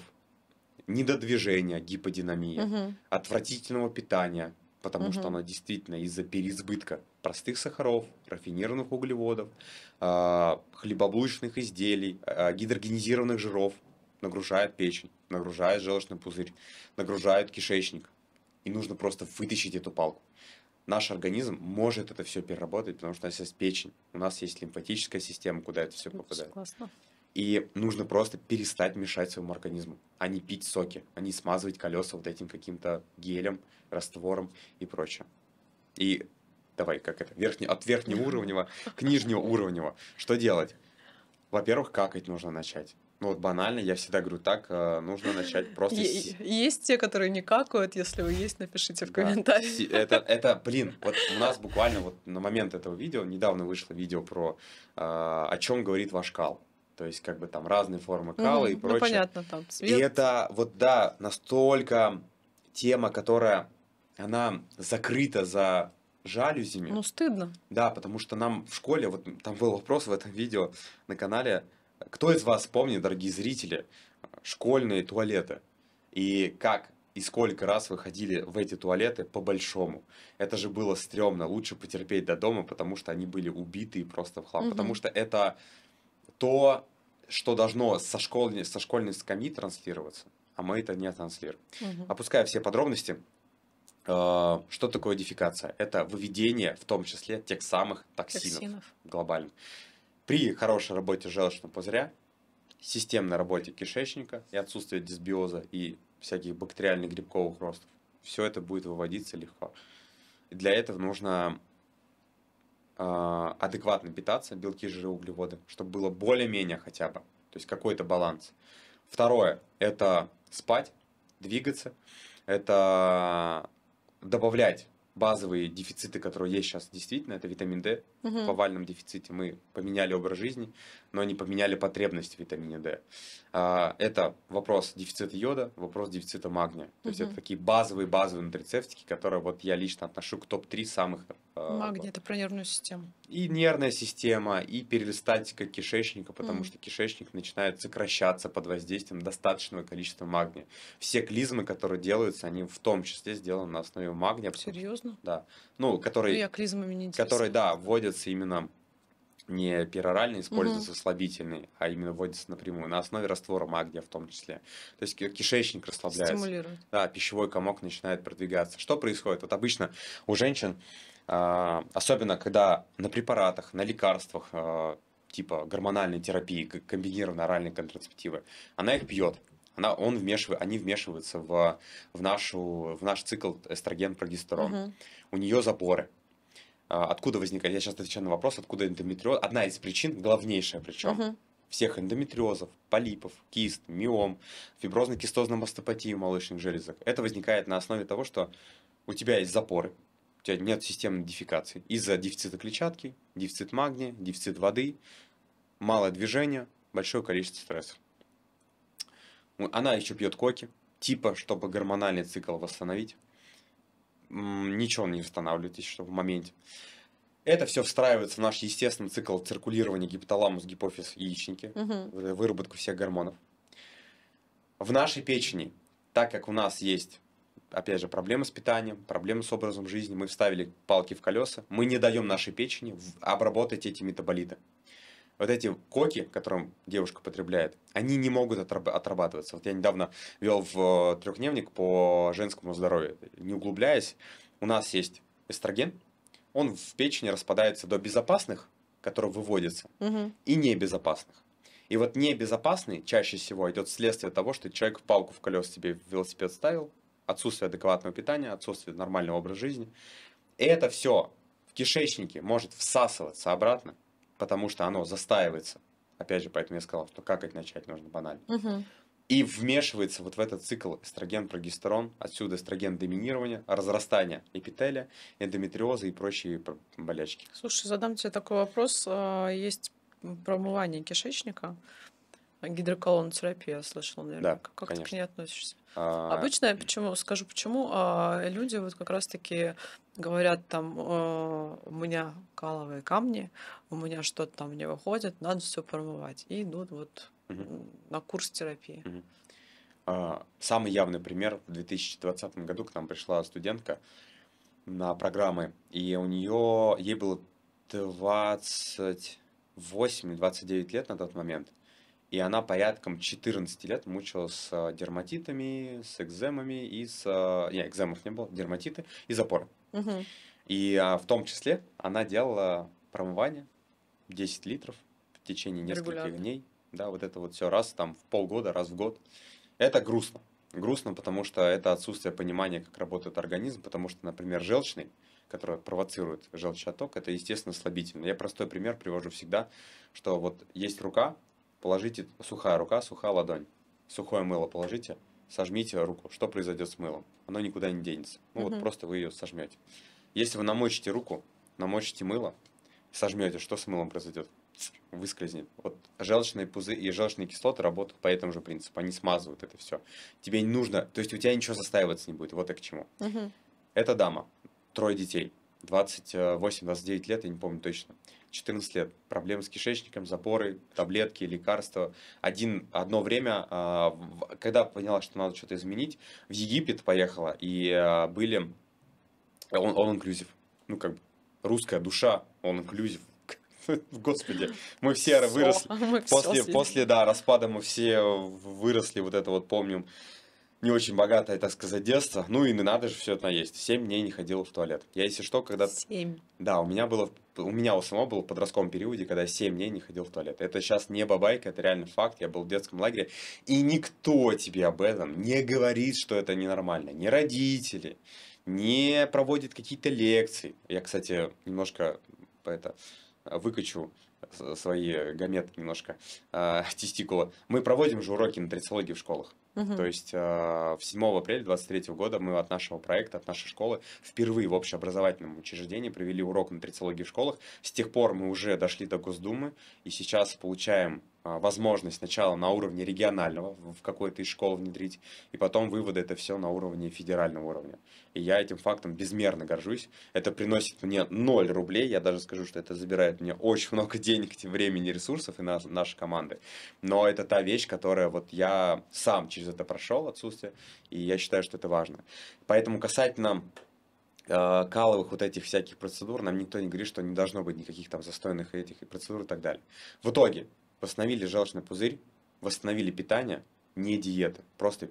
Speaker 2: недодвижения, гиподинамии, угу. отвратительного питания – потому угу. что она действительно из-за переизбытка простых сахаров, рафинированных углеводов, а, хлебобулочных изделий, а, гидрогенизированных жиров нагружает печень, нагружает желчный пузырь, нагружает кишечник. И нужно просто вытащить эту палку. Наш организм может это все переработать, потому что у нас есть печень, у нас есть лимфатическая система, куда это все ну, попадает. Классно. И нужно просто перестать мешать своему организму, а не пить соки, а не смазывать колеса вот этим каким-то гелем, раствором и прочее. И давай, как это, верхний, от верхнего уровня к нижнего уровня. Что делать? Во-первых, какать нужно начать. Ну вот банально, я всегда говорю так, э, нужно начать просто... есть
Speaker 1: те, которые не какают, если вы есть, напишите в комментариях.
Speaker 2: Это, это, блин, вот у нас буквально вот на момент этого видео, недавно вышло видео про э, о чем говорит ваш кал. То есть, как бы там разные формы кала угу, и ну, прочее. Ну, понятно, там цвет. И это вот, да, настолько тема, которая, она закрыта за жалюзями. Ну, стыдно. Да, потому что нам в школе, вот там был вопрос в этом видео на канале, кто из вас помнит, дорогие зрители, школьные туалеты? И как и сколько раз вы ходили в эти туалеты по-большому. Это же было стрёмно. Лучше потерпеть до дома, потому что они были убиты и просто в хлам. Угу. Потому что это то, что должно со, школьной со школьной скамьи транслироваться, а мы это не транслируем. Угу. Опуская все подробности, э, что такое дефикация? Это выведение, в том числе, тех самых токсинов, токсинов. глобально. При хорошей работе желчного пузыря, системной работе кишечника и отсутствии дисбиоза и всяких бактериальных грибковых ростов, все это будет выводиться легко. Для этого нужно а, адекватно питаться, белки, жиры, углеводы, чтобы было более-менее хотя бы, то есть какой-то баланс. Второе – это спать, двигаться, это добавлять базовые дефициты, которые есть сейчас действительно, это витамин D. Угу. В повальном дефиците мы поменяли образ жизни, но не поменяли потребность в витамине D. А, это вопрос дефицита йода, вопрос дефицита магния. То угу. есть это такие базовые-базовые нутрицептики, которые вот я лично отношу к топ-3 самых ну, а Магний,
Speaker 1: это про нервную систему.
Speaker 2: И нервная система, и перистальтика кишечника, потому mm. что кишечник начинает сокращаться под воздействием достаточного количества магния. Все клизмы, которые делаются, они в том числе сделаны на основе магния. Серьезно? да. Ну, которые... Ну, я клизмами
Speaker 1: не Которые, да,
Speaker 2: вводятся именно не перорально используется угу. слабительный, а именно вводится напрямую, на основе раствора магния в том числе. То есть кишечник расслабляется. Стимулирует. Да, пищевой комок начинает продвигаться. Что происходит? Вот обычно у женщин а, особенно, когда на препаратах, на лекарствах, а, типа гормональной терапии, комбинированной оральной контрацептивы, она их пьет. Она, он вмешивает, они вмешиваются в, в, нашу, в наш цикл эстроген-прогестерон. Угу. У нее запоры. А, откуда возникает? Я сейчас отвечаю на вопрос, откуда эндометриоз. Одна из причин, главнейшая причем, угу всех эндометриозов, полипов, кист, миом, фиброзно-кистозной мастопатии молочных железок. Это возникает на основе того, что у тебя есть запоры, у тебя нет системной дефикации. Из-за дефицита клетчатки, дефицит магния, дефицит воды, малое движение, большое количество стресса. Она еще пьет коки, типа, чтобы гормональный цикл восстановить. Ничего не восстанавливает еще в моменте. Это все встраивается в наш естественный цикл циркулирования гипоталамус, гипофиз, яичники, угу. выработку всех гормонов. В нашей печени, так как у нас есть опять же, проблемы с питанием, проблемы с образом жизни. Мы вставили палки в колеса, мы не даем нашей печени обработать эти метаболиты. Вот эти коки, которым девушка потребляет, они не могут отрабатываться. Вот я недавно вел в э, трехдневник по женскому здоровью, не углубляясь. У нас есть эстроген, он в печени распадается до безопасных, которые выводятся, угу. и небезопасных. И вот небезопасный чаще всего идет следствие того, что человек палку в колес себе в велосипед ставил, отсутствие адекватного питания, отсутствие нормального образа жизни. И это все в кишечнике может всасываться обратно, потому что оно застаивается. Опять же, поэтому я сказал, что как это начать нужно банально. Угу. И вмешивается вот в этот цикл эстроген-прогестерон, отсюда эстроген доминирования, разрастания эпителия, эндометриоза и прочие болячки.
Speaker 1: Слушай, задам тебе такой вопрос. А, есть промывание кишечника. Гидроколонотерапия я слышала, наверное. Да, как конечно. ты к ней относишься?
Speaker 3: А... Обычно
Speaker 1: я почему, скажу почему, а, люди вот как раз-таки говорят там, э, у меня каловые камни, у меня что-то там не выходит, надо все промывать. И идут вот угу. на курс
Speaker 2: терапии. Угу. А, самый явный пример, в 2020 году к нам пришла студентка на программы, и у нее, ей было 28-29 лет на тот момент, и она порядком 14 лет мучилась с э, дерматитами, с экземами и с... Э, не, экземов не было, дерматиты и запоры. Угу. И а, в том числе она делала промывание 10 литров в течение нескольких Регулярно. дней. Да, вот это вот все раз там в полгода, раз в год. Это грустно. Грустно, потому что это отсутствие понимания, как работает организм, потому что, например, желчный, который провоцирует желчный отток, это, естественно, слабительно. Я простой пример привожу всегда, что вот есть рука, Положите сухая рука, сухая ладонь. Сухое мыло положите, сожмите руку. Что произойдет с мылом? Оно никуда не денется. Ну угу. вот просто вы ее сожмете. Если вы намочите руку, намочите мыло, сожмете, что с мылом произойдет? Выскользнет. Вот желчные пузы и желчные кислоты работают по этому же принципу. Они смазывают это все. Тебе не нужно, то есть у тебя ничего застаиваться не будет. Вот и к чему. Угу. Это дама, трое детей, 28-29 э, лет, я не помню точно. 14 лет. Проблемы с кишечником, запоры, таблетки, лекарства. Один, одно время, а, когда поняла, что надо что-то изменить, в Египет поехала, и а, были... Он, он инклюзив. Ну, как бы, русская душа, он инклюзив. Господи, мы все выросли. после, после, да, распада мы все выросли, вот это вот помним не очень богатое, так сказать, детство. Ну и надо же все это есть. Семь дней не ходила в туалет. Я, если что, когда... Семь. Да, у меня было... У меня у самого было в подростковом периоде, когда я 7 дней не ходил в туалет. Это сейчас не бабайка, это реально факт. Я был в детском лагере. И никто тебе об этом не говорит, что это ненормально. Ни родители, не проводит какие-то лекции. Я, кстати, немножко это выкачу свои э, гаметы немножко, э, тестикула. Мы проводим же уроки на в школах. Угу. То есть 7 а, апреля 23 года мы от нашего проекта, от нашей школы впервые в общеобразовательном учреждении провели урок нутрициологии в школах. С тех пор мы уже дошли до Госдумы и сейчас получаем а, возможность сначала на уровне регионального в какой-то из школ внедрить, и потом выводы это все на уровне федерального уровня. И я этим фактом безмерно горжусь. Это приносит мне 0 рублей, я даже скажу, что это забирает мне очень много денег, времени, ресурсов и нас, нашей команды. Но это та вещь, которая вот я сам через через это прошел, отсутствие, и я считаю, что это важно. Поэтому касательно э, каловых вот этих всяких процедур, нам никто не говорит, что не должно быть никаких там застойных этих процедур и так далее. В итоге восстановили желчный пузырь, восстановили питание, не диета, просто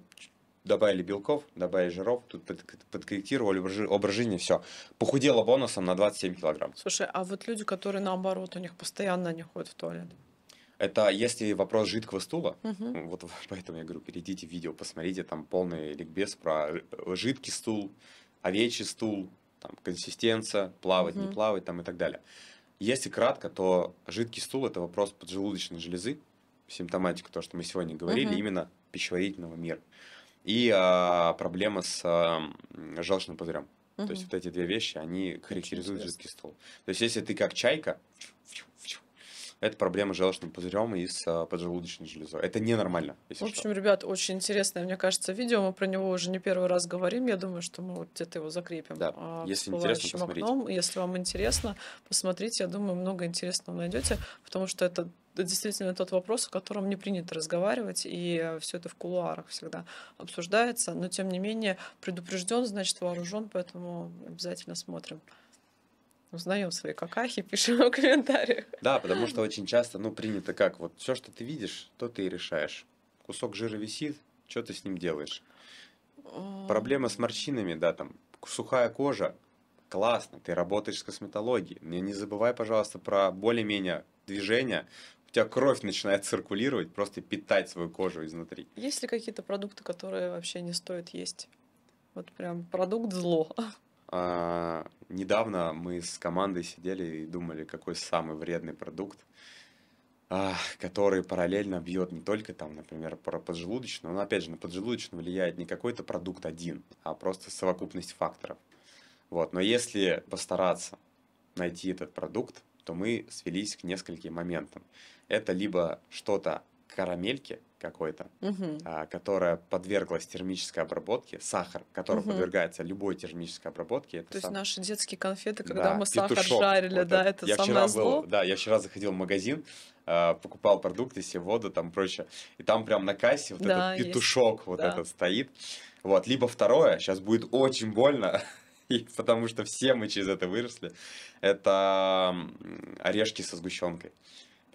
Speaker 2: добавили белков, добавили жиров, тут подкорректировали образ жизни, все. Похудела бонусом на 27 килограмм.
Speaker 1: Слушай, а вот люди, которые наоборот, у них постоянно не ходят в туалет.
Speaker 2: Это если вопрос жидкого стула, угу. вот поэтому я говорю, перейдите в видео, посмотрите там полный ликбез про э, жидкий стул, овечий стул, там, консистенция, плавать, угу. не плавать там, и так далее. Если кратко, то жидкий стул – это вопрос поджелудочной железы, симптоматика, то, что мы сегодня говорили, угу. именно пищеварительного мира. И а, проблема с а, желчным пузырем. Угу. То есть вот эти две вещи, они характеризуют жидкий стул. То есть если ты как чайка, это проблема с желчным пузырем и с а, поджелудочной железой. Это ненормально.
Speaker 1: Если в общем, что. ребят, очень интересное, мне кажется, видео. Мы про него уже не первый раз говорим. Я думаю, что мы вот где-то его закрепим. Да. А, если интересно, посмотрите. Если вам интересно, посмотрите. Я думаю, много интересного найдете, потому что это действительно тот вопрос, о котором не принято разговаривать, и все это в кулуарах всегда обсуждается, но тем не менее предупрежден, значит вооружен, поэтому обязательно смотрим. Узнаем свои какахи, пишем в комментариях.
Speaker 2: Да, потому что очень часто, ну, принято как, вот все, что ты видишь, то ты и решаешь. Кусок жира висит, что ты с ним делаешь? Проблема с морщинами, да, там, сухая кожа, классно, ты работаешь с косметологией. Не, не забывай, пожалуйста, про более-менее движение, у тебя кровь начинает циркулировать, просто питать свою кожу изнутри.
Speaker 1: Есть ли какие-то продукты, которые вообще не стоит есть? Вот прям продукт зло.
Speaker 2: А, недавно мы с командой сидели и думали, какой самый вредный продукт, а, который параллельно бьет не только там, например, про поджелудочную, но опять же на поджелудочную влияет не какой-то продукт один, а просто совокупность факторов. Вот. Но если постараться найти этот продукт, то мы свелись к нескольким моментам. Это либо что-то карамельки, какой-то, угу. а, которая подверглась термической обработке, сахар, который угу. подвергается любой термической обработке. Это То сам... есть
Speaker 1: наши детские конфеты, когда да, мы сахар жарили, вот да, это, это я самое вчера зло. Был,
Speaker 2: да, я вчера заходил в магазин, а, покупал продукты, себе воду там прочее, и там прям на кассе вот да, этот петушок есть. вот да. этот стоит. Вот, либо второе, сейчас будет очень больно, потому что все мы через это выросли, это орешки со сгущенкой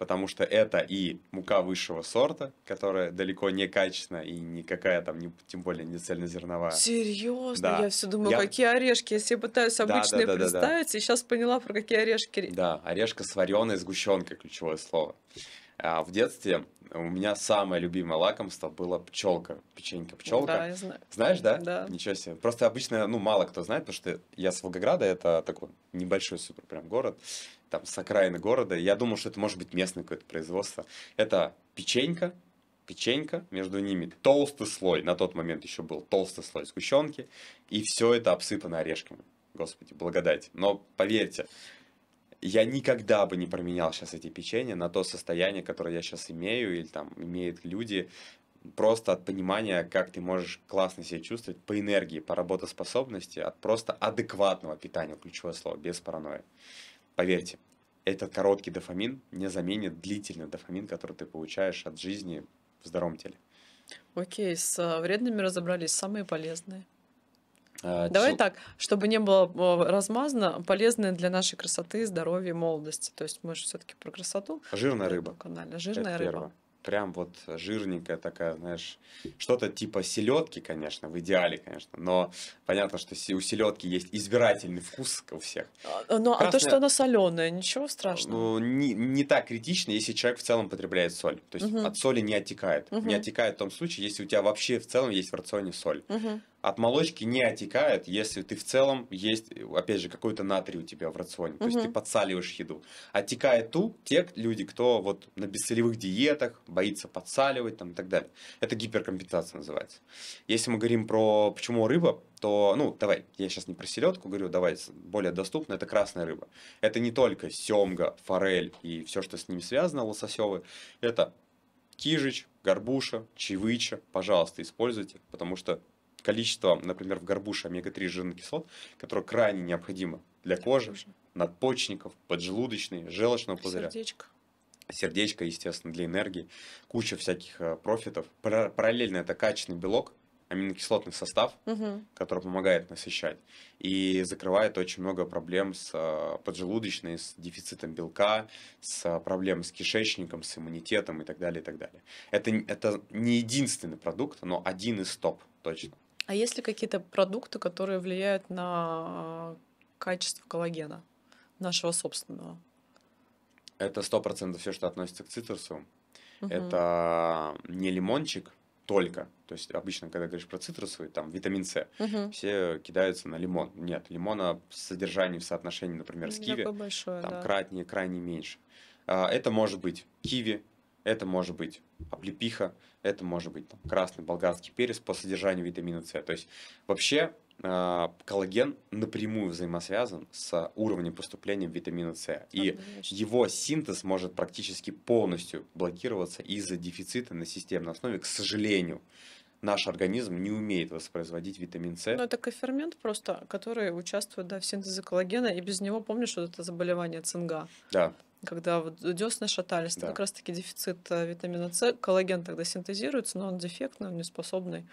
Speaker 2: потому что это и мука высшего сорта, которая далеко не качественная и никакая там, не, тем более не цельнозерновая.
Speaker 1: Серьезно? Да. Я все думаю, я... какие орешки? Я себе пытаюсь обычные да, да, да, представить, да, да. и сейчас поняла, про какие орешки.
Speaker 2: Да, орешка с вареной сгущенкой, ключевое слово. А в детстве у меня самое любимое лакомство было пчелка, печенька пчелка. Да, я знаю. Знаешь, да? Да. Ничего себе. Просто обычно, ну, мало кто знает, потому что я с Волгограда, это такой небольшой супер прям город там, с окраины города. Я думал, что это может быть местное какое-то производство. Это печенька, печенька, между ними толстый слой, на тот момент еще был толстый слой сгущенки, и все это обсыпано орешками. Господи, благодать. Но поверьте, я никогда бы не променял сейчас эти печенья на то состояние, которое я сейчас имею, или там имеют люди, просто от понимания, как ты можешь классно себя чувствовать, по энергии, по работоспособности, от просто адекватного питания, ключевое слово, без паранойи. Поверьте, этот короткий дофамин не заменит длительный дофамин, который ты получаешь от жизни в здоровом теле.
Speaker 1: Окей, с э, вредными разобрались, самые полезные.
Speaker 2: А, Давай тяжел... так,
Speaker 1: чтобы не было э, размазано, полезные для нашей красоты, здоровья, молодости. То есть мы же все-таки про красоту.
Speaker 2: Жирная э, рыба. Канале. Жирная Это рыба. Первое прям вот жирненькая такая, знаешь, что-то типа селедки, конечно, в идеале, конечно, но понятно, что у селедки есть избирательный вкус у всех. А, но Красная... а то, что она
Speaker 1: соленая, ничего страшного?
Speaker 2: Ну, не, не так критично, если человек в целом потребляет соль. То есть угу. от соли не оттекает. Угу. Не оттекает в том случае, если у тебя вообще в целом есть в рационе соль. Угу от молочки не отекает, если ты в целом есть, опять же, какой-то натрий у тебя в рационе, то есть ты подсаливаешь еду. Отекает ту, те люди, кто вот на бессолевых диетах, боится подсаливать там, и так далее. Это гиперкомпенсация называется. Если мы говорим про почему рыба, то, ну, давай, я сейчас не про селедку говорю, давай, более доступно, это красная рыба. Это не только семга, форель и все, что с ними связано, лососевые, это кижич, горбуша, чевыча, пожалуйста, используйте, потому что количество, например, в горбуше омега-3 жирных кислот, которое крайне необходимо для кожи, надпочечников, поджелудочной, желчного пузыря. Сердечко. Сердечко, естественно, для энергии. Куча всяких э, профитов. Параллельно это качественный белок, аминокислотный состав, угу. который помогает насыщать и закрывает очень много проблем с э, поджелудочной, с дефицитом белка, с э, проблем с кишечником, с иммунитетом и так далее, и так далее. Это, это не единственный продукт, но один из топ точно.
Speaker 1: А есть ли какие-то продукты, которые влияют на э, качество коллагена нашего собственного?
Speaker 2: Это сто процентов все, что относится к цитрусу. Угу. Это не лимончик только. То есть обычно, когда говоришь про цитрусовый, там витамин С, угу. все кидаются на лимон. Нет, лимона в содержании, в соотношении, например, с киви, большое, там да. кратнее, крайне меньше. А, это может быть киви, это может быть облепиха, это может быть там, красный болгарский перец по содержанию витамина С. То есть вообще а, коллаген напрямую взаимосвязан с уровнем поступления витамина С. И его синтез может практически полностью блокироваться из-за дефицита на системной основе, к сожалению наш организм не умеет воспроизводить витамин С. Ну,
Speaker 1: это кофермент просто, который участвует да, в синтезе коллагена, и без него, помнишь, вот это заболевание цинга? Да когда вот десны шатались, да. как раз-таки дефицит э, витамина С. Коллаген тогда синтезируется, но он дефектный, он неспособный.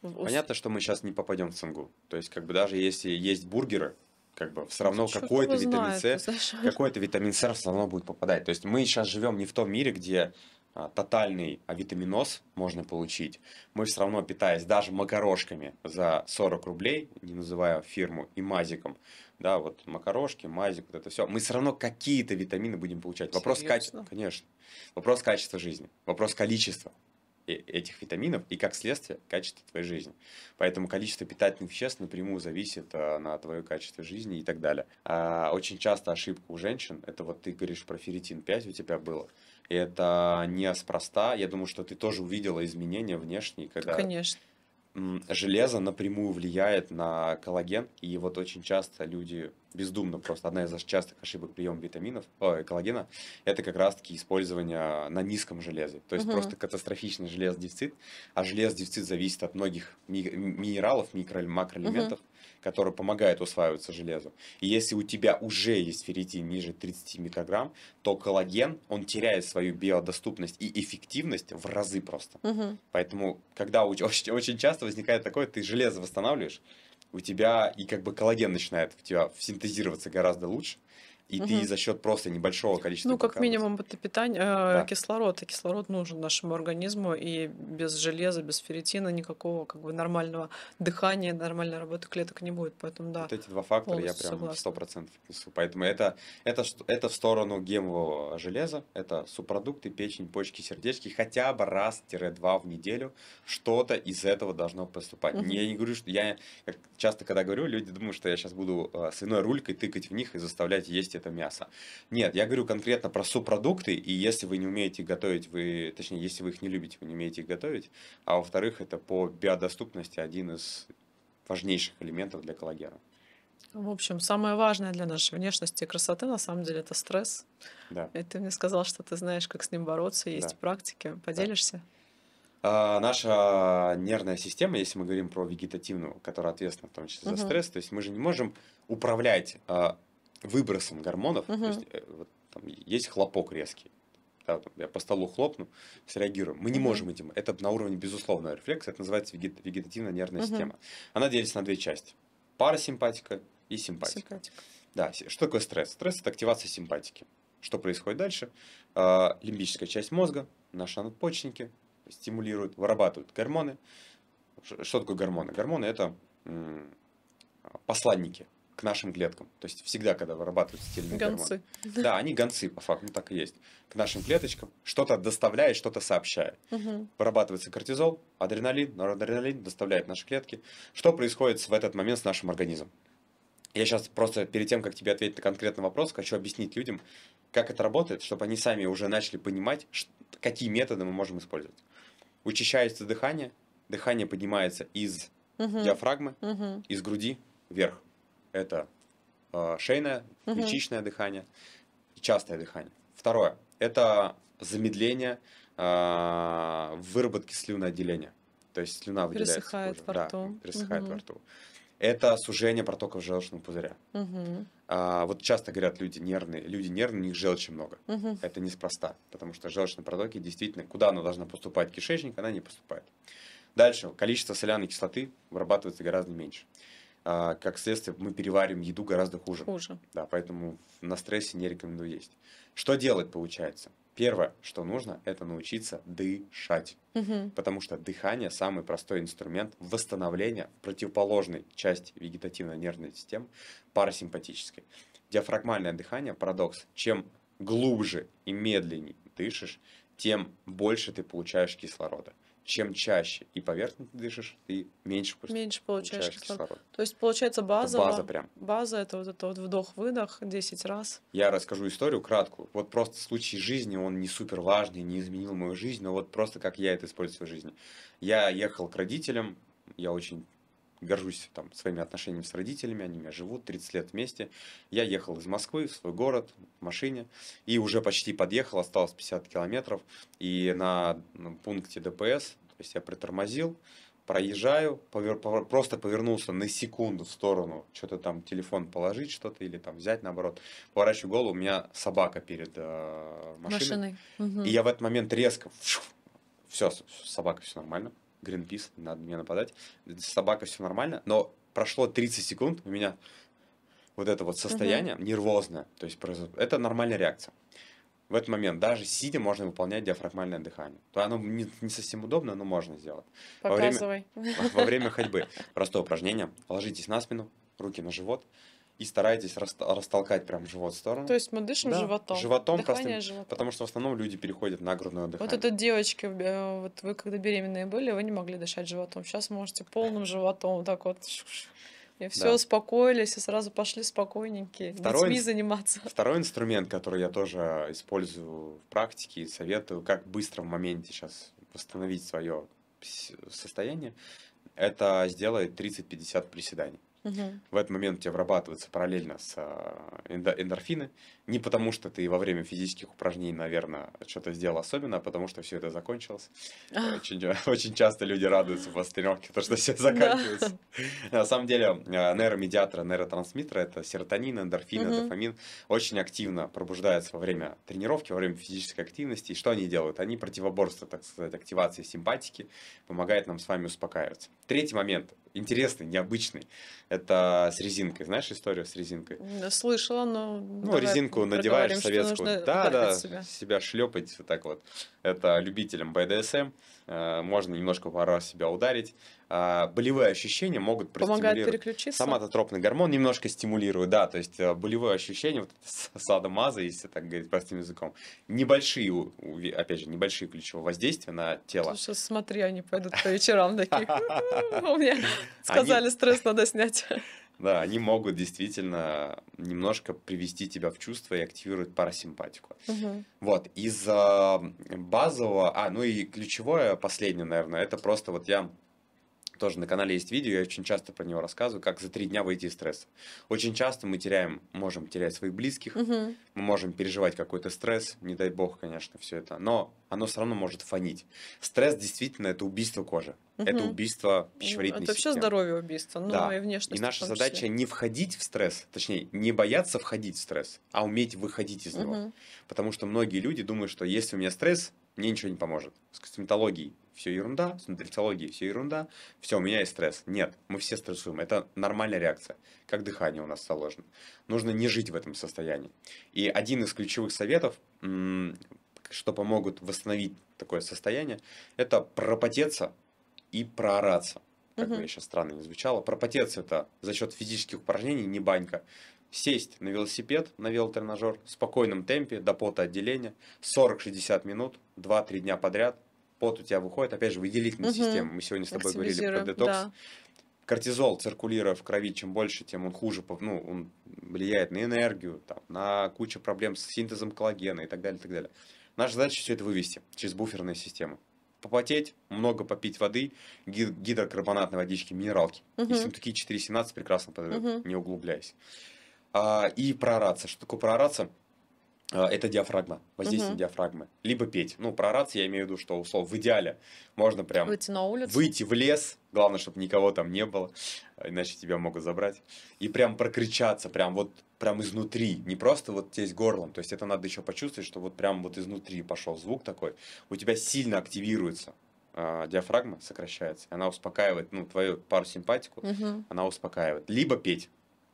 Speaker 1: Понятно,
Speaker 2: что мы сейчас не попадем в цингу. То есть, как бы даже если есть бургеры, как бы все равно какой-то витамин С, какой-то витамин С все равно будет попадать. То есть мы сейчас живем не в том мире, где а, тотальный авитаминоз можно получить. Мы все равно питаясь даже макарошками за 40 рублей, не называя фирму и мазиком, да, вот макарошки, мазик, вот это все, мы все равно какие-то витамины будем получать. Вопрос качества, конечно. Вопрос качества жизни, вопрос количества э, этих витаминов и, как следствие, качества твоей жизни. Поэтому количество питательных веществ напрямую зависит а, на твое качество жизни и так далее. А, очень часто ошибка у женщин, это вот ты говоришь про ферритин 5 у тебя было, и это неспроста. Я думаю, что ты тоже увидела изменения внешние, когда... Конечно железо напрямую влияет на коллаген, и вот очень часто люди бездумно просто, одна из частых ошибок приема витаминов, о, коллагена, это как раз-таки использование на низком железе, то есть угу. просто катастрофичный железодефицит, а железодефицит зависит от многих ми- минералов, микро- макроэлементов, который помогает усваиваться железу. И если у тебя уже есть ферритин ниже 30 микрограмм, то коллаген, он теряет свою биодоступность и эффективность в разы просто. Угу. Поэтому, когда очень, очень часто возникает такое, ты железо восстанавливаешь, у тебя и как бы коллаген начинает у тебя синтезироваться гораздо лучше, и угу. ты за счет просто небольшого количества... Ну, как глюкозы. минимум,
Speaker 1: это питание, э, да. кислород, а кислород нужен нашему организму, и без железа, без ферритина никакого как бы нормального дыхания, нормальной работы клеток не будет, поэтому да. Вот эти два фактора я прям сто
Speaker 2: процентов несу, поэтому это, это, это в сторону гемового железа, это субпродукты, печень, почки, сердечки, хотя бы раз-два в неделю что-то из этого должно поступать. Угу. Я не говорю, что я как часто, когда говорю, люди думают, что я сейчас буду э, свиной рулькой тыкать в них и заставлять есть это мясо. Нет, я говорю конкретно про субпродукты, и если вы не умеете готовить, вы, точнее, если вы их не любите, вы не умеете их готовить, а во-вторых, это по биодоступности один из важнейших элементов для коллагена.
Speaker 1: В общем, самое важное для нашей внешности и красоты на самом деле это стресс. Да. И ты мне сказал, что ты знаешь, как с ним бороться, есть да. практики. Поделишься?
Speaker 2: Да. А, наша нервная система, если мы говорим про вегетативную, которая ответственна в том числе за угу. стресс, то есть мы же не можем управлять а, выбросом гормонов, угу. то есть, э, вот, там, есть хлопок резкий, да, я по столу хлопну, среагирую. Мы не можем этим. Это на уровне безусловного рефлекса, это называется вегет, вегетативная нервная угу. система. Она делится на две части. Парасимпатика и симпатика. симпатика. Да, что такое стресс? Стресс – это активация симпатики. Что происходит дальше? А, лимбическая часть мозга, наши надпочечники стимулируют, вырабатывают гормоны. Что такое гормоны? Гормоны – это а, посланники, к нашим клеткам. То есть всегда, когда вырабатываются те гонцы. гормоны. Да, они гонцы, по факту, ну, так и есть. К нашим клеточкам что-то доставляет, что-то сообщает. Угу. Вырабатывается кортизол, адреналин, норадреналин доставляет наши клетки. Что происходит в этот момент с нашим организмом? Я сейчас просто перед тем, как тебе ответить на конкретный вопрос, хочу объяснить людям, как это работает, чтобы они сами уже начали понимать, какие методы мы можем использовать. Учащается дыхание, дыхание поднимается из
Speaker 3: угу. диафрагмы,
Speaker 2: угу. из груди вверх это э, шейное, угу. ключичное дыхание, частое дыхание. Второе это замедление э, выработки слюноотделения. То есть слюна выделяется. Пересыхает во да, рту. Да, пересыхает угу. во рту. Это сужение протоков желчного пузыря. Угу. А, вот часто говорят люди нервные, люди нервные, у них желчи много. Угу. Это неспроста, потому что желчные протоки действительно, куда она должна поступать кишечник, она не поступает. Дальше количество соляной кислоты вырабатывается гораздо меньше. А, как следствие мы переварим еду гораздо хуже. Хуже. Да, поэтому на стрессе не рекомендую есть. Что делать получается? Первое, что нужно, это научиться дышать. Угу. Потому что дыхание самый простой инструмент восстановления в противоположной части вегетативно-нервной системы парасимпатической. Диафрагмальное дыхание парадокс. Чем глубже и медленнее дышишь, тем больше ты получаешь кислорода чем чаще и поверхностно дышишь, ты меньше, меньше получаешь, получаешь кислород. кислород.
Speaker 1: То есть получается база. Это база прям. База это вот это вот вдох-выдох 10 раз.
Speaker 2: Я расскажу историю краткую. Вот просто случай жизни, он не супер важный, не изменил мою жизнь, но вот просто как я это использую в жизни. Я ехал к родителям, я очень горжусь там, своими отношениями с родителями, они у меня живут 30 лет вместе. Я ехал из Москвы в свой город в машине и уже почти подъехал, осталось 50 километров. И на ну, пункте ДПС, то есть я притормозил, проезжаю, повер, просто повернулся на секунду в сторону, что-то там телефон положить что-то или там взять наоборот, поворачиваю голову, у меня собака перед э, машиной, машиной. Угу. и я в этот момент резко, все, собака, все нормально, Гринпис, надо мне меня нападать, собака, все нормально, но прошло 30 секунд, у меня вот это вот состояние угу. нервозное, то есть это нормальная реакция. В этот момент даже сидя можно выполнять диафрагмальное дыхание. То оно не, не совсем удобно, но можно сделать. Показывай. Во время, во время ходьбы. Простое упражнение. Ложитесь на спину, руки на живот, и стараетесь растолкать прям живот в сторону. То есть
Speaker 1: мы дышим да. животом. Животом Дыхание простым, животом.
Speaker 2: потому что в основном люди переходят на грудное дыхание. Вот это
Speaker 1: девочки, э, вот вы когда беременные были, вы не могли дышать животом. Сейчас можете полным животом так вот. И все, да. успокоились, и сразу пошли спокойненькие, второй, детьми заниматься.
Speaker 2: Второй инструмент, который я тоже использую в практике и советую, как быстро в моменте сейчас восстановить свое состояние, это сделать 30-50 приседаний. Угу. В этот момент у тебя вырабатываются параллельно с а, эндорфины. Не потому, что ты во время физических упражнений, наверное, что-то сделал особенно, а потому, что все это закончилось. Очень, очень часто люди радуются в тренировки, то, что все заканчивается. На самом деле, а, нейромедиаторы, нейротрансмиттеры, это серотонин, эндорфин, дофамин, очень активно пробуждаются во время тренировки, во время физической активности. И что они делают? Они противоборство, так сказать, активации симпатики, помогают нам с вами успокаиваться. Третий момент интересный, необычный. Это с резинкой. Знаешь историю с резинкой?
Speaker 1: Слышала, но... Ну, резинку надеваешь советскую. Да, да, себя.
Speaker 2: себя шлепать вот так вот. Это любителям БДСМ. Э, можно немножко пару раз себя ударить. А, болевые ощущения могут Помогает переключиться? Соматотропный гормон немножко стимулирует, да, то есть э, болевые ощущения, вот садомаза, если так говорить простым языком, небольшие, опять же, небольшие ключевые воздействия на тело.
Speaker 1: сейчас смотри, они пойдут по вечерам такие, у меня сказали, стресс надо снять.
Speaker 2: Да, они могут действительно немножко привести тебя в чувство и активировать парасимпатику. Угу. Вот, из а, базового... А, ну и ключевое, последнее, наверное, это просто вот я тоже на канале есть видео, я очень часто про него рассказываю, как за три дня выйти из стресса. Очень часто мы теряем, можем терять своих близких, угу. мы можем переживать какой-то стресс, не дай бог, конечно, все это, но оно все равно может фонить. Стресс действительно это убийство кожи, угу. это убийство ну, пищеварительной системы. Это вообще здоровье
Speaker 1: убийство, ну да. и внешность. И наша задача не
Speaker 2: входить в стресс, точнее, не бояться входить в стресс, а уметь выходить из угу. него. Потому что многие люди думают, что если у меня стресс, мне ничего не поможет. С косметологией все ерунда, с нутрициологией все ерунда, все, у меня есть стресс. Нет, мы все стрессуем, это нормальная реакция, как дыхание у нас заложено. Нужно не жить в этом состоянии. И один из ключевых советов, что помогут восстановить такое состояние, это пропотеться и проораться как бы сейчас странно не звучало. Пропотеться это за счет физических упражнений, не банька сесть на велосипед, на велотренажер в спокойном темпе до отделения 40-60 минут 2-3 дня подряд. Пот у тебя выходит, опять же, выделительная угу. система. Мы сегодня с тобой говорили про детокс. Да. Кортизол, циркулируя в крови, чем больше, тем он хуже, ну, он влияет на энергию, там, на кучу проблем с синтезом коллагена и так далее, и так далее. Наша задача все это вывести через буферные системы попотеть, много попить воды, гидрокарбонатной водички, минералки. Угу. Uh -huh. И синтуки 4.17 прекрасно подойдет, угу. не углубляясь. А, и проораться. Что такое проораться? А, это диафрагма, воздействие угу. диафрагмы. Либо петь. Ну, проораться я имею в виду, что услов в идеале можно прям выйти
Speaker 1: на улицу, выйти
Speaker 2: в лес, главное, чтобы никого там не было, а, иначе тебя могут забрать, и прям прокричаться, прям вот прям изнутри, не просто вот здесь горлом, то есть это надо еще почувствовать, что вот прям вот изнутри пошел звук такой, у тебя сильно активируется э, диафрагма, сокращается, она успокаивает, ну, твою пару симпатику, угу. она успокаивает. Либо петь,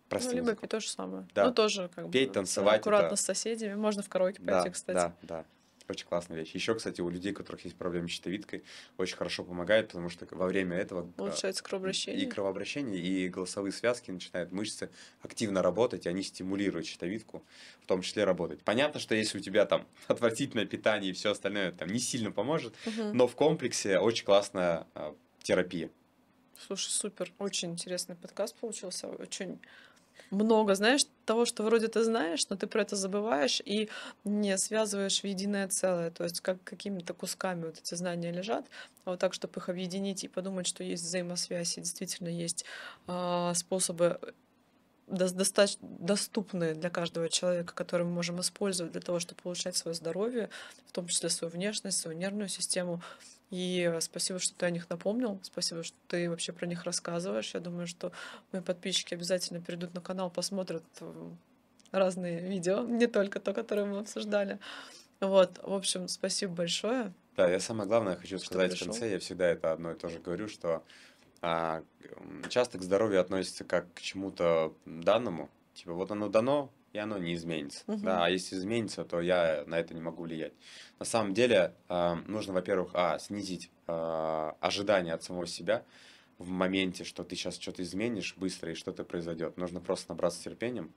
Speaker 2: ну, простым ну, либо пить петь то же самое. Да. Ну, тоже как Петь, бы, танцевать. Аккуратно это... с
Speaker 1: соседями. Можно в караоке да, пойти, кстати. Да,
Speaker 2: да. Очень классная вещь. Еще, кстати, у людей, у которых есть проблемы с щитовидкой, очень хорошо помогает, потому что во время этого... А, Улучшается
Speaker 1: кровообращение. И
Speaker 2: кровообращение, и голосовые связки начинают мышцы активно работать, и они стимулируют щитовидку, в том числе работать. Понятно, что если у тебя там отвратительное питание и все остальное там не сильно поможет, угу. но в комплексе очень классная а, терапия.
Speaker 1: Слушай, супер. Очень интересный подкаст получился. Очень много, знаешь, того, что вроде ты знаешь, но ты про это забываешь и не связываешь в единое целое. То есть как какими-то кусками вот эти знания лежат, а вот так, чтобы их объединить и подумать, что есть взаимосвязь, и действительно есть а, э, способы достаточно доступные для каждого человека, которые мы можем использовать для того, чтобы улучшать свое здоровье, в том числе свою внешность, свою нервную систему, и э, спасибо, что ты о них напомнил. Спасибо, что ты вообще про них рассказываешь. Я думаю, что мои подписчики обязательно перейдут на канал, посмотрят э, разные видео, не только то, которое мы обсуждали. Вот, в общем, спасибо большое.
Speaker 2: Да, я самое главное хочу сказать пришел. в конце, я всегда это одно и то же говорю, что а, часто к здоровью относится как к чему-то данному. Типа, вот оно дано, и оно не изменится. Угу. Да, а если изменится, то я на это не могу влиять. На самом деле э, нужно, во-первых, а, снизить э, ожидания от самого себя в моменте, что ты сейчас что-то изменишь быстро и что-то произойдет. Нужно просто набраться терпением,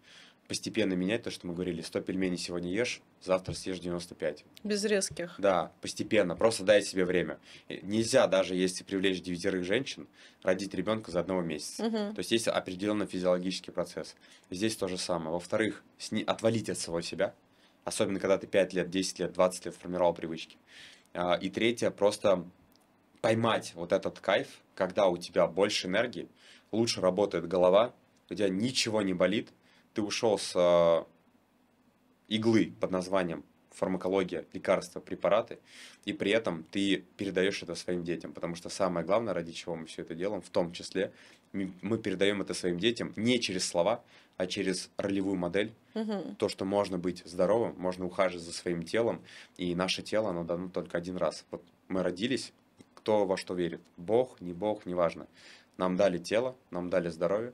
Speaker 2: постепенно менять то, что мы говорили. 100 пельменей сегодня ешь, завтра съешь 95.
Speaker 1: Без резких.
Speaker 2: Да, постепенно. Просто дай себе время. Нельзя даже, если привлечь девятерых женщин, родить ребенка за одного месяца. Угу. То есть есть определенный физиологический процесс. Здесь то же самое. Во-вторых, сни... отвалить от самого себя. Особенно, когда ты 5 лет, 10 лет, 20 лет формировал привычки. А, и третье, просто поймать вот этот кайф, когда у тебя больше энергии, лучше работает голова, у тебя ничего не болит, ты ушел с а, иглы под названием фармакология, лекарства, препараты, и при этом ты передаешь это своим детям, потому что самое главное, ради чего мы все это делаем, в том числе, мы передаем это своим детям не через слова, а через ролевую модель, угу. то, что можно быть здоровым, можно ухаживать за своим телом, и наше тело, оно дано только один раз. Вот мы родились, кто во что верит, Бог, не Бог, неважно. Нам дали тело, нам дали здоровье,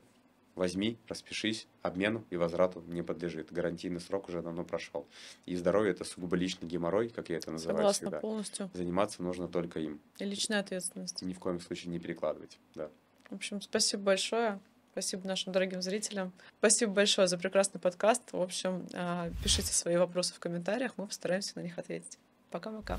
Speaker 2: Возьми, распишись, обмену и возврату не подлежит. Гарантийный срок уже давно прошел. И здоровье это сугубо личный геморрой, как я это называю Согласна всегда. полностью. Заниматься нужно только им.
Speaker 1: И личная ответственность.
Speaker 2: Ни в коем случае не перекладывать, да.
Speaker 1: В общем, спасибо большое. Спасибо нашим дорогим зрителям. Спасибо большое за прекрасный подкаст. В общем, а, пишите свои вопросы в комментариях, мы постараемся на них ответить. Пока-пока.